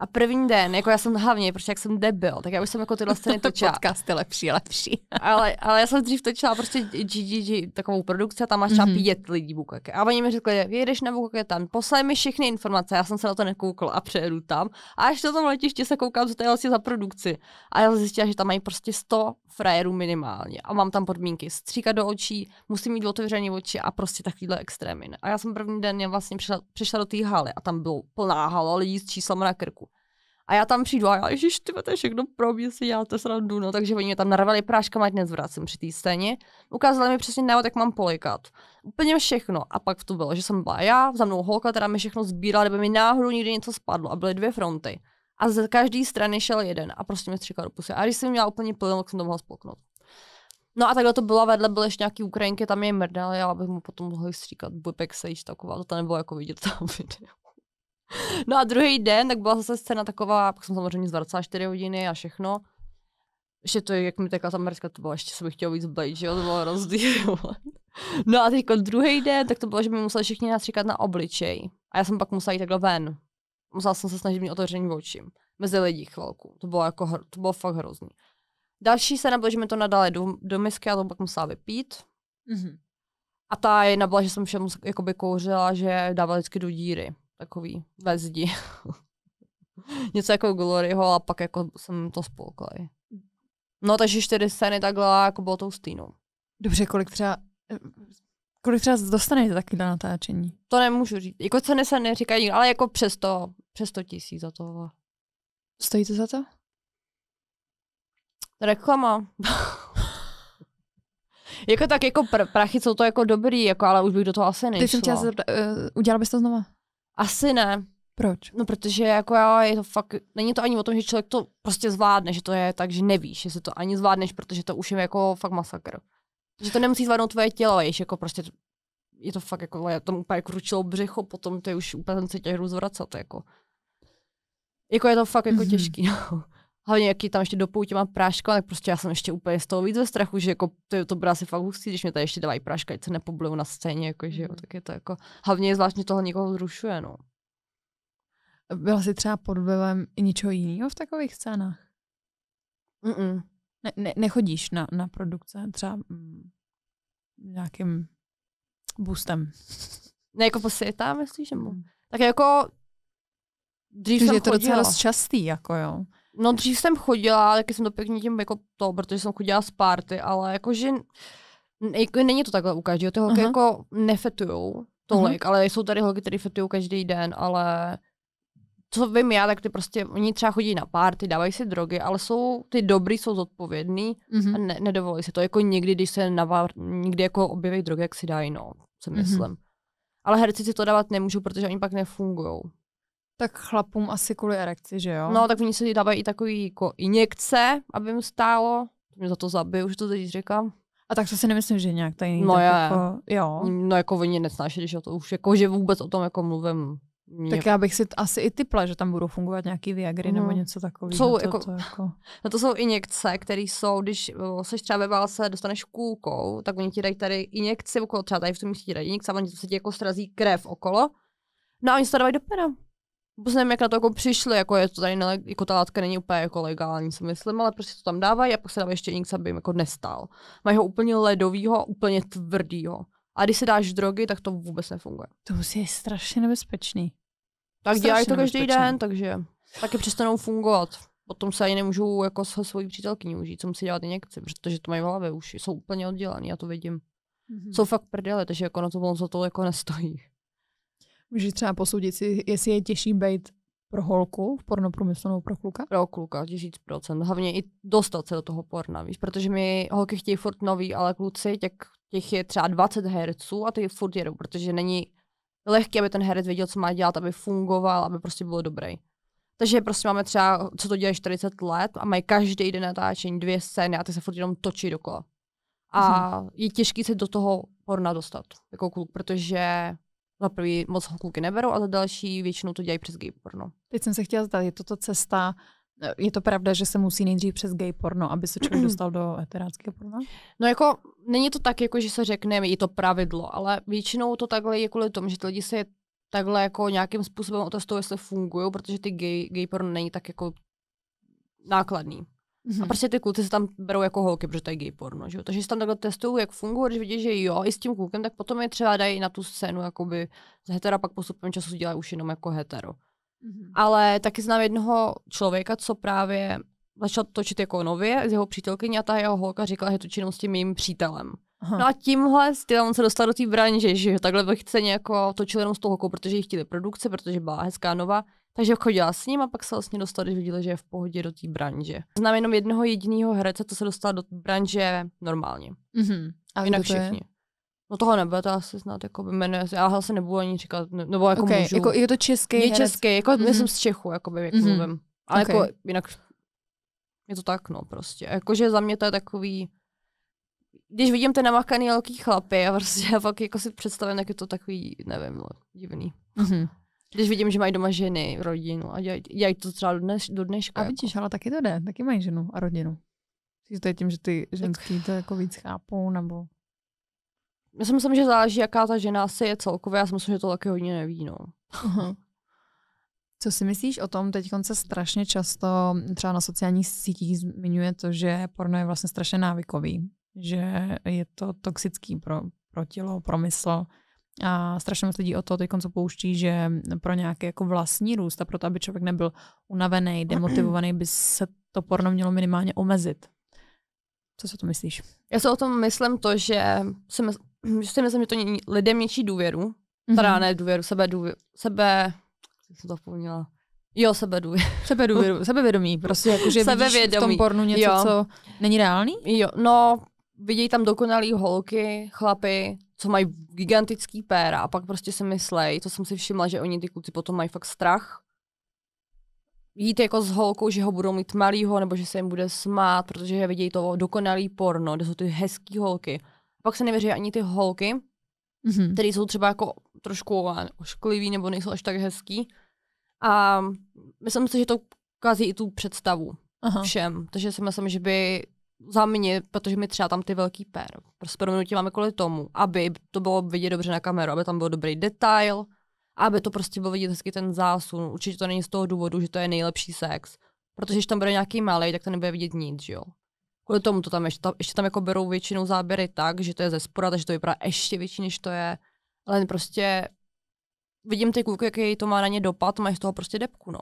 B: A první den, jako já jsem hlavně, protože jak jsem debil, tak já už jsem jako tyhle scény točila. Podcast je lepší, lepší. ale, ale já jsem dřív točila prostě GGG takovou produkci a tam máš třeba mm-hmm. pět lidí bukake. A oni mi řekli, jedeš na bukake tam, poslej mi všechny informace, já jsem se na to nekoukla a přejedu tam. A až na tom letiště se koukám, co to je vlastně za produkci. A já jsem zjistila, že tam mají prostě 100 frajerů minimálně. A mám tam podmínky stříkat do očí, musím mít otevřené oči a prostě takovýhle extrémy. A já jsem první den vlastně přišla, přišla do té haly a tam bylo plná hala lidí s číslem na krku. A já tam přijdu a já, ježiš, ty to je všechno pro mě, si děláte srandu, no, takže oni mě tam narvali práškama, ať nezvracím při té scéně. Ukázali mi přesně návod, jak mám polikat. Úplně všechno. A pak to bylo, že jsem byla já, za mnou holka, která mi všechno sbírala, kdyby mi náhodou někdy něco spadlo a byly dvě fronty. A ze každé strany šel jeden a prostě mi stříkal do pusy. A když jsem měla úplně plyn, tak jsem to mohla spolknout. No a takhle to bylo, vedle byly ještě nějaký Ukrajinky, tam je mrdal, já bych mu potom mohla stříkat, bude backstage taková, to nebylo jako vidět tam video. No a druhý den, tak byla zase scéna taková, pak jsem samozřejmě z 4 hodiny a všechno. Ještě to, jak mi taková ta mrzka, to bylo, ještě jsem chtěl víc blejt, že jo, to bylo rozdíl. No a teďko druhý den, tak to bylo, že mi museli všichni nastříkat na obličej. A já jsem pak musela jít takhle ven. Musela jsem se snažit mít v oči. Mezi lidí chvilku. To bylo, jako, to bylo fakt hrozný. Další se nebylo, že mi to nadali do, do misky a to pak musela vypít. Mm-hmm. A ta jedna byla, že jsem všem jakoby kouřila, že dávala vždycky do díry takový ve zdi. Něco jako Gloryho a pak jako jsem to spolkla. No takže čtyři scény takhle jako bylo tou stínou.
A: Dobře, kolik třeba Kolik třeba dostanete taky na natáčení?
B: To nemůžu říct. Jako ceny se neříkají, ale jako přes to, přes to tisíc za to. Stojí to za to? Reklama. jako tak, jako pr- prachy jsou to jako dobrý, jako, ale už bych do toho asi nešla. ty jsem chtěla zeptat, uh, udělala bys to znova? Asi ne. Proč? No protože jako já, je to fakt, není to ani o tom, že člověk to prostě zvládne, že to je tak, že nevíš, se to ani zvládneš, protože to už je jako fakt masakr. Že to nemusí zvládnout tvoje tělo, ale jako prostě je to fakt jako, já tam úplně kručilo břicho, potom to je už úplně se těch jako. Jako je to fakt jako mm-hmm. těžký, no hlavně jaký tam ještě do poutě mám práška, tak prostě já jsem ještě úplně z toho víc ve strachu, že jako to, to bude asi fakt hustý, když mě tady ještě dávají práška, ať se nepoblijou na scéně, jako, že jo, mhm. tak je to jako, hlavně zvláštně toho někoho zrušuje, no.
A: Byla jsi třeba pod vlivem i něčeho jiného v takových scénách? Mm-mm. Ne, ne, nechodíš na, na produkce třeba mm, nějakým boostem?
B: Ne, jako posvětá, myslíš, že mu? Mm. Tak jako dřív jsem je to chodila. docela
A: častý, jako jo.
B: No dřív jsem chodila, taky jsem to pěkně tím jako to, protože jsem chodila z party, ale jakože jako, není to takhle u každého, ty holky uh-huh. jako nefetujou tolik, uh-huh. ale jsou tady holky, které fetují každý den, ale co vím já, tak ty prostě, oni třeba chodí na párty, dávají si drogy, ale jsou, ty dobrý jsou zodpovědní mm-hmm. a mhm. ne, nedovolí si to. Jako někdy, když se navár, někdy jako objeví drogy, jak si dají, no, co mhm. myslím. Mm-hmm. Ale herci si to dávat nemůžou, protože oni pak nefungují. Tak chlapům asi kvůli erekci, že jo? No, tak oni se dávají i takový jako injekce, aby jim stálo. To mě za to zabiju, už to teď říkám. A tak to si nemyslím, že nějak tady No je. Jako, jo. No jako oni nesnášeli, že to už jako, že vůbec o tom jako mluvím. Mě... Tak
A: já bych si t- asi i typla, že tam budou fungovat nějaký Viagry mm. nebo mhm. něco takového. Jsou to, jako, to, jako...
B: No to jsou injekce, které jsou, když se třeba ve válce dostaneš kůlkou, tak oni ti dají tady injekci okolo, třeba tady v tom místě dají injekce, a oni to se ti jako srazí krev okolo. No a oni se to dávají do pera vůbec nevím, jak na to jako přišli, jako je to tady, ne, jako ta látka není úplně jako legální, si myslím, ale prostě to tam dávají a pak se dávají ještě nic, aby jim jako nestál. Mají ho úplně ledovýho, úplně tvrdýho. A když si dáš drogy, tak to vůbec nefunguje. To je strašně
A: nebezpečný.
B: Tak strašně dělají to každý nebezpečný. den, takže taky přestanou fungovat. Potom se ani nemůžu jako se svojí přítelkyní užít, co musí dělat injekci, protože to mají v hlavě už. Jsou úplně oddělaný, já to vidím. Mm-hmm. Jsou fakt prdele, takže jako na to za to jako nestojí. Můžeš třeba posoudit si, jestli je těžší být pro holku v průmyslu nebo pro kluka? Pro kluka, tisíc procent. Hlavně i dostat se do toho porna, víš, protože my holky chtějí furt nový, ale kluci, těch, těch je třeba 20 herců a ty furt jedou, protože není lehké, aby ten herec věděl, co má dělat, aby fungoval, aby prostě bylo dobrý. Takže prostě máme třeba, co to dělají 40 let a mají každý den natáčení dvě scény a ty se furt jenom točí dokola. A mhm. je těžké se do toho porna dostat, jako kluk, protože za prvý moc kluky neberou a za další většinou to dělají přes gay porno. Teď jsem se chtěla zeptat, je to ta cesta, eh, je to pravda, že se musí
A: nejdřív přes gay porno, aby se člověk dostal do heteráckého
B: porna? No jako, není to tak, jako že se řekne, je to pravidlo, ale většinou to takhle je kvůli tomu, že ty lidi se takhle jako nějakým způsobem otestují, jestli fungují, protože ty gay, gay porno není tak jako nákladný. Mm-hmm. A mhm. prostě ty kluci se tam berou jako holky, protože to je gay porno, že jo? Takže se tam takhle testují, jak funguje, když vidí, že jo, i s tím klukem, tak potom je třeba dají na tu scénu, jakoby z hetera pak postupem času dělají už jenom jako hetero. Mm-hmm. Ale taky znám jednoho člověka, co právě začal točit jako nově z jeho přítelkyně a ta jeho holka říkala, že točí jenom s tím mým přítelem. Aha. No a tímhle stylem on se dostal do té branže, že takhle bych se nějako točil jenom s tou holkou, protože jich chtěli produkce, protože byla hezká nova. Takže chodila jako s ním a pak se vlastně dostala, když viděla, že je v pohodě do té branže. Znám jenom jednoho jediného herce, co se dostala do branže normálně. Mm-hmm. A jinak všichni. Je? No toho nebude, to asi snad jako by jmenuje já asi nebudu ani říkat, nebo jako okay, můžu. Jako, je to český Je český, jako mm-hmm. jsem z Čechu, jako by, jak mm-hmm. mluvím. Ale jako okay. jako jinak je to tak, no prostě. Jakože za mě to je takový, když vidím ty namakaný velký chlapy a prostě já fakt jako si představím, jak je to takový, nevím, no, divný. Mm-hmm. Když vidím, že mají doma ženy, rodinu a dělají, dělají to třeba do, dneš, do dneška. A jako. vidíš, ale taky to jde, taky mají ženu a rodinu. Jsi to je tím, že ty
A: ženský to jako víc chápou, nebo...
B: Já si myslím, že záleží, jaká ta žena se je celkově, já si myslím, že to taky hodně neví, no.
A: Co si myslíš o tom, teď se strašně často třeba na sociálních sítích zmiňuje to, že porno je vlastně strašně návykový, že je to toxický pro, pro tělo, pro mysl, a strašně moc lidí o to teď co pouští, že pro nějaký jako vlastní růst a pro to, aby člověk nebyl unavený, demotivovaný, by se to porno mělo minimálně omezit. Co si o to myslíš?
B: Já se o tom myslím to, že si, myslím, že si myslím, že to lidem něčí důvěru. Mm-hmm. Teda mhm. ne důvěru, sebe důvěru, sebe, jak jsem to zapomněla. Jo, Sebe důvěru, sebevědomí. Prostě jako, že sebevědomí. vidíš v tom pornu něco, jo. co není reálný? Jo, no vidějí tam dokonalý holky, chlapy, co mají gigantický péra a pak prostě si myslej, to jsem si všimla, že oni ty kluci potom mají fakt strach jít jako s holkou, že ho budou mít malýho, nebo že se jim bude smát, protože je vidějí to dokonalý porno, kde jsou ty hezký holky. A pak se nevěří ani ty holky, mm-hmm. které jsou třeba jako trošku ošklivý nebo nejsou až tak hezký. A myslím si, že to ukazí i tu představu Aha. všem. Takže si myslím, že by za mě, protože my třeba tam ty velký pér, prostě minutě máme kvůli tomu, aby to bylo vidět dobře na kameru, aby tam byl dobrý detail, aby to prostě bylo vidět hezky ten zásun. Určitě to není z toho důvodu, že to je nejlepší sex. Protože když tam bude nějaký malý, tak to nebude vidět nic, jo. Kvůli tomu to tam ještě, tam, ještě tam jako berou většinou záběry tak, že to je ze spora, takže to vypadá ještě větší, než to je. Ale prostě vidím ty kluky, jaký to má na ně dopad, mají z toho prostě depku, no.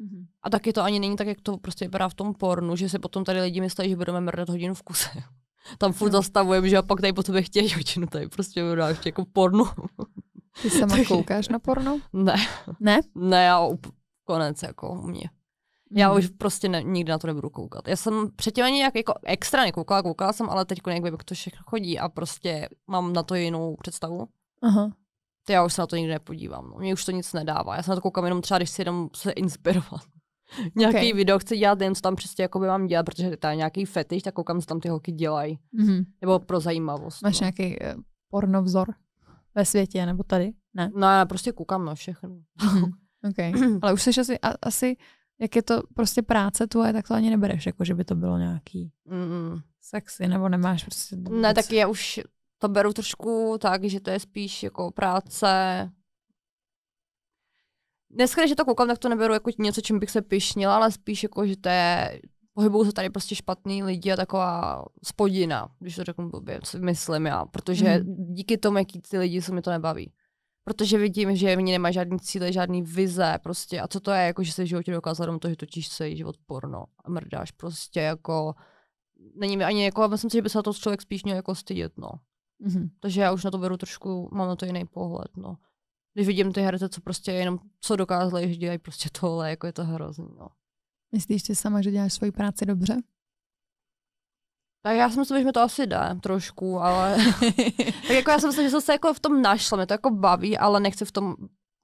B: Mm-hmm. A taky to ani není tak, jak to prostě vypadá v tom pornu, že se potom tady lidi myslí, že budeme mrdat hodinu v kuse. Tam furt no. zastavujeme, že a pak tady po tobě chtějí hodinu, tady prostě vypadá ještě jako pornu. Ty sama Takže... koukáš na porno? Ne. Ne? Ne, já up... konec jako u mě. Mm. Já mm-hmm. už prostě ne, nikdy na to nebudu koukat. Já jsem předtím ani nějak jako extra nekoukala, koukala jsem, ale teď jak jak to všechno chodí a prostě mám na to jinou představu. Aha ty já už se na to nikdy nepodívám. No. Mně už to nic nedává. Já se na to koukám jenom třeba, když si jenom se inspirovat. nějaký okay. video chci dělat, jen co tam přesně jako by mám dělat, protože to je nějaký fetiš, tak koukám, co tam ty holky dělají. Mm-hmm. Nebo pro zajímavost. Máš
A: no. nějaký uh, pornovzor ve světě nebo tady? Ne. No já prostě koukám na všechno. Mhm. okay. Ale už jsi asi, a, asi, jak je to prostě práce tvoje, tak to ani nebereš, jako že by to bylo nějaký Mm-mm. sexy, nebo nemáš prostě... Ne,
B: tak já už to beru trošku tak, že to je spíš jako práce dneska, když to koukám, tak to neberu jako něco, čím bych se pišnila, ale spíš jako, že to je, pohybují se tady prostě špatný lidi a taková spodina, když to řeknu blbě, co myslím já, protože mm. díky tomu, jaký ty lidi se mi to nebaví. Protože vidím, že mě nemá žádný cíle, žádný vize prostě a co to je, jako, že se v životě dokázal jenom to, že točíš celý život porno a mrdáš prostě jako, není mi ani jako, myslím si, že by se to člověk spíš měl jako stydět, no. Mm-hmm. Takže já už na to beru trošku, mám na to jiný pohled, no. Když vidím ty herce, co prostě jenom, co dokázali, že dělají prostě tohle, jako je to hrozný, no.
A: Myslíš si sama, že děláš svoji práci dobře?
B: Tak já si myslím, že mi to asi dá trošku, ale tak jako já si myslím, že jsem se jako v tom našla, mě to jako baví, ale nechci v tom,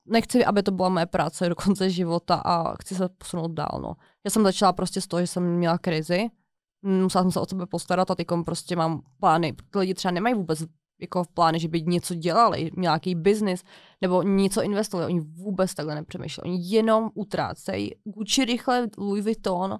B: nechci, aby to byla moje práce do konce života a chci se posunout dál, no. Já jsem začala prostě z toho, že jsem měla krizi, Hm, musela jsem se o sebe postarat a teď prostě mám plány. Ty Lidi třeba nemají vůbec jako v plány, že by něco dělali, nějaký biznis nebo něco investovali. Oni vůbec takhle nepřemýšleli. Oni jenom utrácejí Gucci rychle, Louis Vuitton,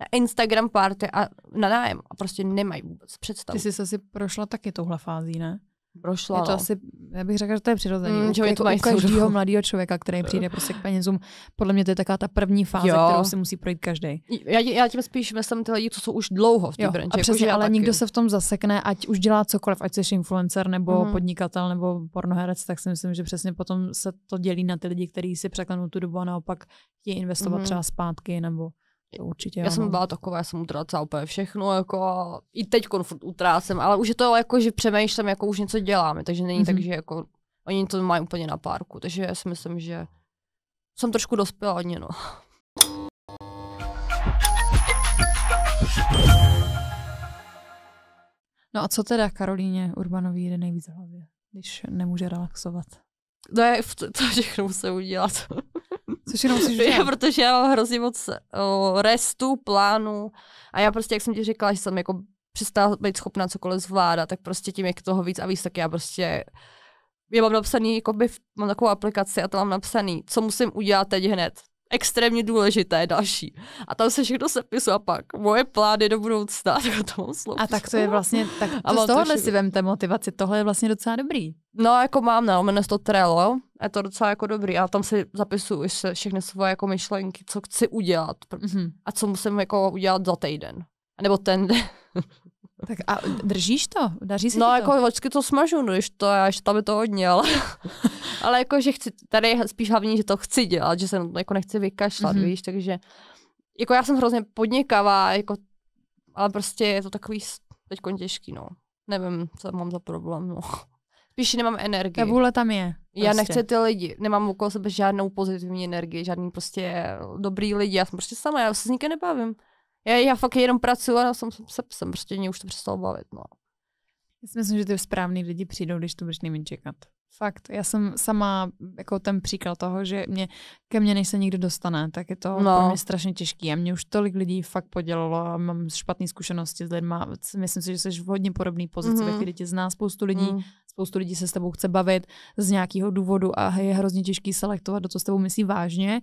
B: na Instagram party a na nájem. A prostě nemají vůbec představu. Ty
A: jsi asi prošla taky touhle fází, ne? prošla. Je to no. asi,
B: já bych řekla, že to je přirozené. Mm, že jako u každého mladého
A: člověka, který přijde eh. prostě k penězům, podle mě to je taková ta první fáze, jo. kterou si
B: musí projít každý. Já, já tím spíš myslím ty lidi, co jsou už dlouho v té branži. jako přesně, ale taky. nikdo se
A: v tom zasekne, ať už dělá cokoliv, ať jsi influencer nebo mm. podnikatel nebo pornoherec, tak si myslím, že přesně potom se to dělí na ty lidi, kteří si překlenou
B: tu dobu a naopak chtějí investovat mm. třeba zpátky nebo to určitě Já ano. jsem byla taková, já jsem utrácela úplně všechno, jako i teď konfort utrácím, ale už je to jako, že přemýšlím, jako už něco děláme, takže není mm-hmm. tak, mhm. že jako oni to mají úplně na párku, takže já si myslím, že jsem trošku dospěla hodně, no.
A: No a co teda Karolíně Urbanový jde nejvíc v
B: hlavě, když nemůže relaxovat? To je, to všechno musím udělat. Což jenom si já, protože já mám hrozně moc restu, plánu a já prostě, jak jsem ti říkala, že jsem jako přestala být schopná cokoliv zvládat, tak prostě tím, jak toho víc a víc, tak já prostě já mám napsaný, jako by mám takovou aplikaci a tam mám napsaný, co musím udělat teď hned. Extrémně důležité, další. A tam se všechno sepisuje a pak moje plány do budoucna. Tak to mám A tak to je vlastně, tak to a z tohohle to si vemte motivaci, tohle je vlastně docela dobrý. No, jako mám, no, jmenuje to Trello, je to docela jako dobrý. Já tam si zapisuju všechny svoje jako myšlenky, co chci udělat mm-hmm. a co musím jako udělat za týden. Nebo ten den. tak a držíš to? Daří se No, to? jako vždycky to smažu, no, když to, já ještě tam je to hodně, ale, ale jako, že chci, tady je spíš hlavní, že to chci dělat, že se na jako nechci vykašlat, mm-hmm. víš, takže jako já jsem hrozně podnikavá, jako, ale prostě je to takový teď těžký, no. Nevím, co mám za problém, no. Spíš nemám energii. Ta vůle tam je. Prostě. Já nechci ty lidi, nemám okolo sebe žádnou pozitivní energii, žádný prostě dobrý lidi, já jsem prostě sama, já se s nikým nebavím. Já, já fakt jenom pracuji a jsem, jsem se psem, prostě mě už to přestalo bavit, no. Já si
A: myslím, že ty správný lidi přijdou, když to budeš nejméně čekat. Fakt, já jsem sama jako ten příklad toho, že mě, ke mně než se nikdo dostane, tak je to no. pro mě strašně těžký. A mě už tolik lidí fakt podělilo a mám špatné zkušenosti s lidmi. Myslím si, že jsi v hodně podobné pozici, mm-hmm. ve mhm. které tě zná spoustu lidí. Mm spoustu lidí se s tebou chce bavit z nějakého důvodu a je hrozně těžký selektovat, do co s tebou myslí vážně.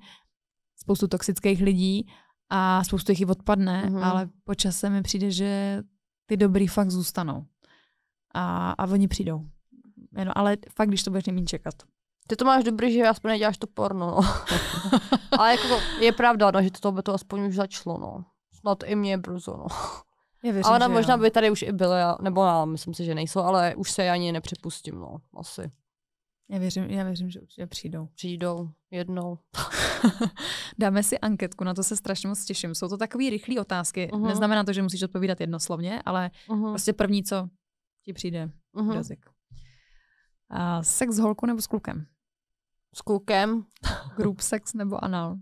A: Spoustu toxických lidí a spoustu jich i odpadne, mm-hmm. ale po čase mi přijde, že ty dobrý fakt zůstanou. A, a oni přijdou.
B: Jenom, ale fakt,
A: když to budeš nemít čekat.
B: Ty to máš dobrý, že aspoň neděláš to porno, no. ale jako je pravda, no, že to, by to aspoň už začalo, no. Snad i mě brzo, no. Já věřím, a ona možná jo. by tady už i byla, nebo já myslím si, že nejsou, ale už se ani nepřipustím, no, asi.
A: Já věřím, já věřím, že určitě přijdou. Přijdou jednou. Dáme si anketku, na to se strašně moc těším. Jsou to takové rychlé otázky. Uh-huh. Neznamená to, že musíš odpovídat jednoslovně, ale uh-huh. prostě první, co ti přijde uh-huh. Mhm. jazyk. A sex s holkou nebo s klukem? S klukem. Group sex
B: nebo anal?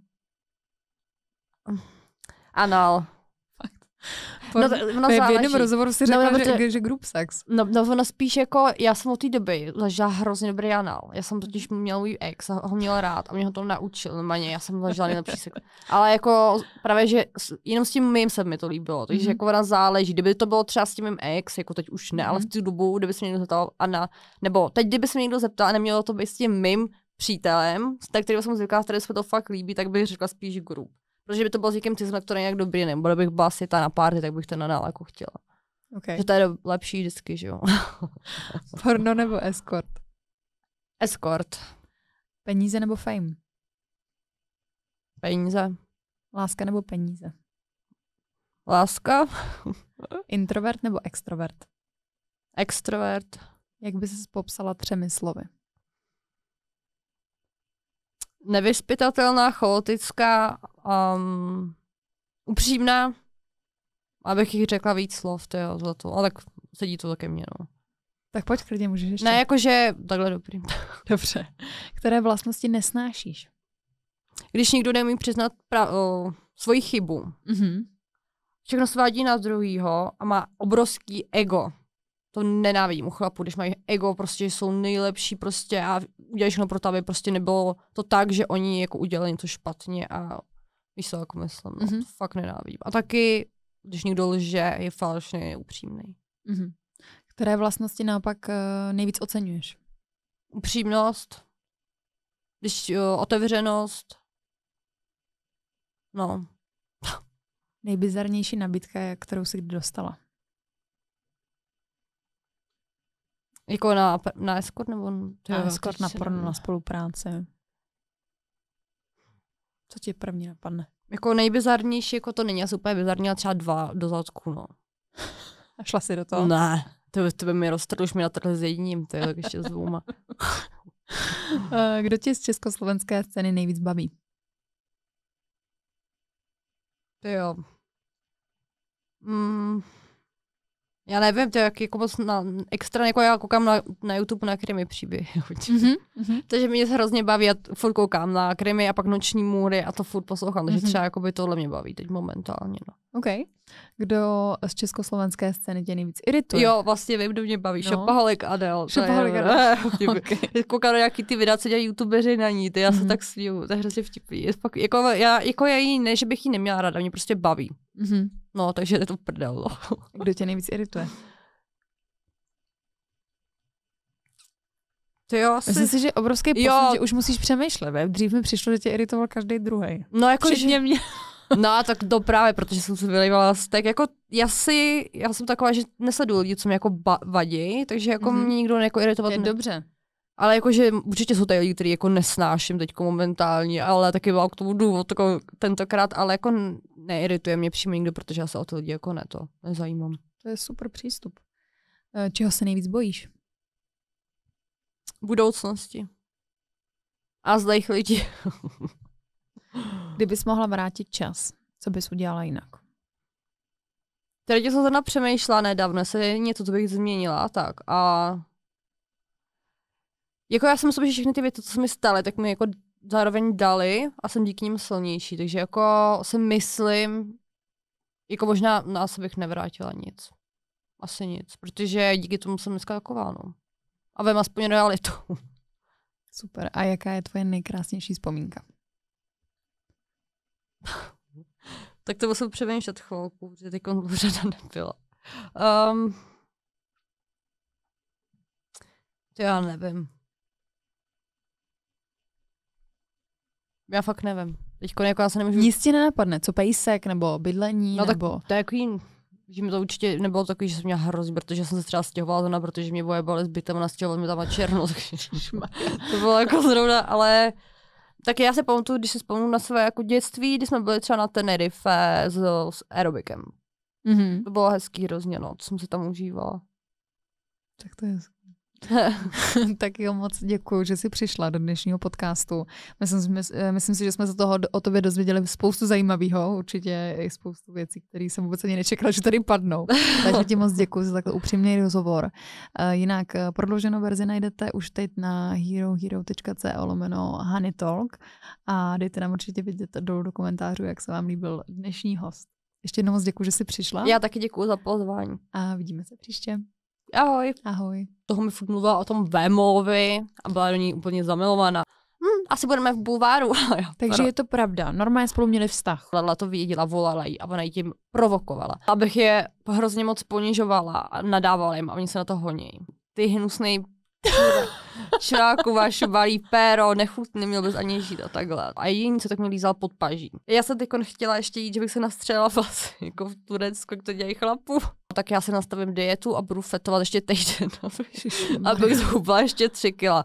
B: Anal. Por, no, to, ono v jednom rozhovoru si řekla, no, no, že, to, že group sex. No, no ono spíš jako, já jsem od té doby ležela hrozně dobrý anal. Já jsem totiž měl můj ex a ho měla rád a mě ho to naučil. Normálně, já jsem ležela nejlepší sex. Ale jako právě, že jenom s tím mým se mi to líbilo. Takže mm-hmm. jako ona záleží. Kdyby to bylo třeba s tím mým ex, jako teď už ne, mm-hmm. ale v mhm. tu dobu, kdyby se mě někdo zeptal, a na, nebo teď, kdyby se mě někdo zeptal a nemělo to být s tím mým přítelem, tak který jsem zvyklá, který se to fakt líbí, tak bych řekla spíš group protože by to bylo s někým cizím, který nějak dobrý, nebo bych byla ta na párty, tak bych to nadále jako chtěla. Okay. Že to je lepší vždycky, že jo. Porno
A: nebo escort? Escort. Peníze nebo fame? Peníze. Láska nebo peníze? Láska. Introvert nebo extrovert? Extrovert. Jak by se
B: popsala třemi slovy? nevyspytatelná, chaotická, um, upřímná, abych jich řekla víc slov, tyjo, za to. Ale tak sedí to také mně, no.
A: Tak pojď klidně, můžeš ještě. Ne,
B: jakože takhle dobrý. Dobře. Které vlastnosti nesnášíš? Když nikdo nemí přiznat pra- o, svoji chybu. Mm-hmm. Všechno svádí na druhýho a má obrovský ego. To nenávidím u chlapů, když mají ego, prostě jsou nejlepší prostě a udělají všechno pro to, aby prostě nebylo to tak, že oni jako udělali něco špatně a víš co, jako myslím, mm-hmm. to fakt nenávidím. A taky, když někdo lže, je falešný, je upřímný.
A: Mm-hmm. Které vlastnosti naopak eh, nejvíc oceňuješ? Upřímnost, když jo, eh, otevřenost, no. Nejbizarnější nabídka,
B: kterou si kdy dostala? Jako na, na escort nebo? na escort, na porno, na
A: spolupráci.
B: Co ti první napadne? Jako nejbizarnější, jako to není asi úplně bizarní, ale třeba dva do zadku, no. A šla si do toho? Ne, to, to by mi roztrl, už mi natrhl s jedním, to je ještě s dvouma.
A: Eh, kdo tě z československé scény nejvíc baví?
B: Ty jo. Mm, já nevím, to je jak, jako moc na, extra, jako já koukám na, na YouTube na krimi příběhy. Mm-hmm. takže mě se hrozně baví, a furt koukám na krimi a pak noční můry a to furt poslouchám, takže mm-hmm. třeba by tohle mě baví teď momentálně.
A: No. OK. Kdo z československé scény tě nejvíc irituje? Jo,
B: vlastně vím, kdo mě baví. No. Šopaholik Adel. Šopaholik Adel. okay. Koukám na nějaký ty videa, co dělají youtubeři na ní, ty já mm-hmm. se mhm. tak sviju, to je hrozně vtipný. Jako, já, jako já jí, ne, že bych ji neměla ráda, mě prostě baví. Mm-hmm. No, takže je to prdel. No. Kdo tě nejvíc irituje?
A: To jo, asi... Myslím si, že obrovský posun, jo. že už musíš přemýšlet, ve? Dřív mi přišlo, že tě iritoval
B: každý druhý. No, jako že... mě. no, tak to právě, protože jsem se z tak jako já si, já jsem taková, že nesleduju lidi, co mě jako ba- vadí, takže jako mm-hmm. mě nikdo jako iritovat... je ne... dobře. Ale jakože určitě jsou tady lidi, který jako nesnáším teď momentálně, ale taky mám k tomu důvod jako tentokrát, ale jako neirituje mě přímo nikdo, protože já se o ty lidi jako ne to nezajímám.
A: To je super přístup. E, čeho se nejvíc bojíš? Budoucnosti. A zdejch lidí.
B: Kdybys mohla vrátit čas, co bys udělala jinak? Teď jsem na přemýšlela nedávno, se něco, co bych změnila tak. A jako já si myslím, že všechny ty věci, co se mi staly, tak mi jako zároveň dali a jsem díky nim silnější. Takže jako si myslím, jako možná na sebe bych nevrátila nic. Asi nic, protože díky tomu jsem dneska taková, no. A
A: vem aspoň realitu. Super. A jaká je tvoje nejkrásnější vzpomínka?
B: tak to musím přemýšlet chvilku, protože teď řada nebyla. Um, to já nevím. Já fakt
A: nevím. Teďko jako já se nemůžu... Nic ti nenapadne, co pejsek nebo bydlení, no, nebo... tak
B: to je jako že mi to určitě nebylo takový, že jsem měla hrozí, protože jsem se třeba stěhovala zrovna, protože mě boje byly zbytem ona stěhovala mi tam a černo, to bylo jako zrovna, ale tak já se pamatuju, když se vzpomínám na své jako dětství, kdy jsme byli třeba na Tenerife s, s aerobikem. Mm-hmm. To bylo hezký hrozně, no, co jsem se tam užívala.
A: Tak to je hezký. tak jo, moc děkuji, že jsi přišla do dnešního podcastu. Myslím, eh, myslím si, že jsme se toho o tobě dozvěděli spoustu zajímavého, určitě i spoustu věcí, které jsem vůbec ani nečekala, že tady padnou. Takže ti moc děkuji za takhle upřímný rozhovor. Eh, jinak eh, prodlouženou verzi najdete už teď na herohero.co lomeno Honey Talk a dejte nám určitě vidět dolů do komentářů, jak se vám líbil dnešní host. Ještě jednou moc děkuji, že jsi přišla. Já
B: taky děkuji za pozvání. A vidíme se příště ahoj. Ahoj. Toho mi furt mluvila o tom Vémovi a byla do ní úplně zamilovaná. Hm, asi budeme v bulváru. Takže je to pravda. Normálně spolu měli vztah. Lala to věděla, volala jí a ona jí tím provokovala. Abych je hrozně moc ponižovala a nadávala jim a oni se na to honí. Ty hnusný váš balí péro, nechutný, měl bys ani žít a takhle. A jediný, co tak mě lízal pod paží. Já jsem teď chtěla ještě jít, že bych se nastřelila vlastně jako v Turecku, jak to dělají chlapů. Tak já se nastavím dietu a budu fetovat ještě týden, abych zhubla ještě tři kila.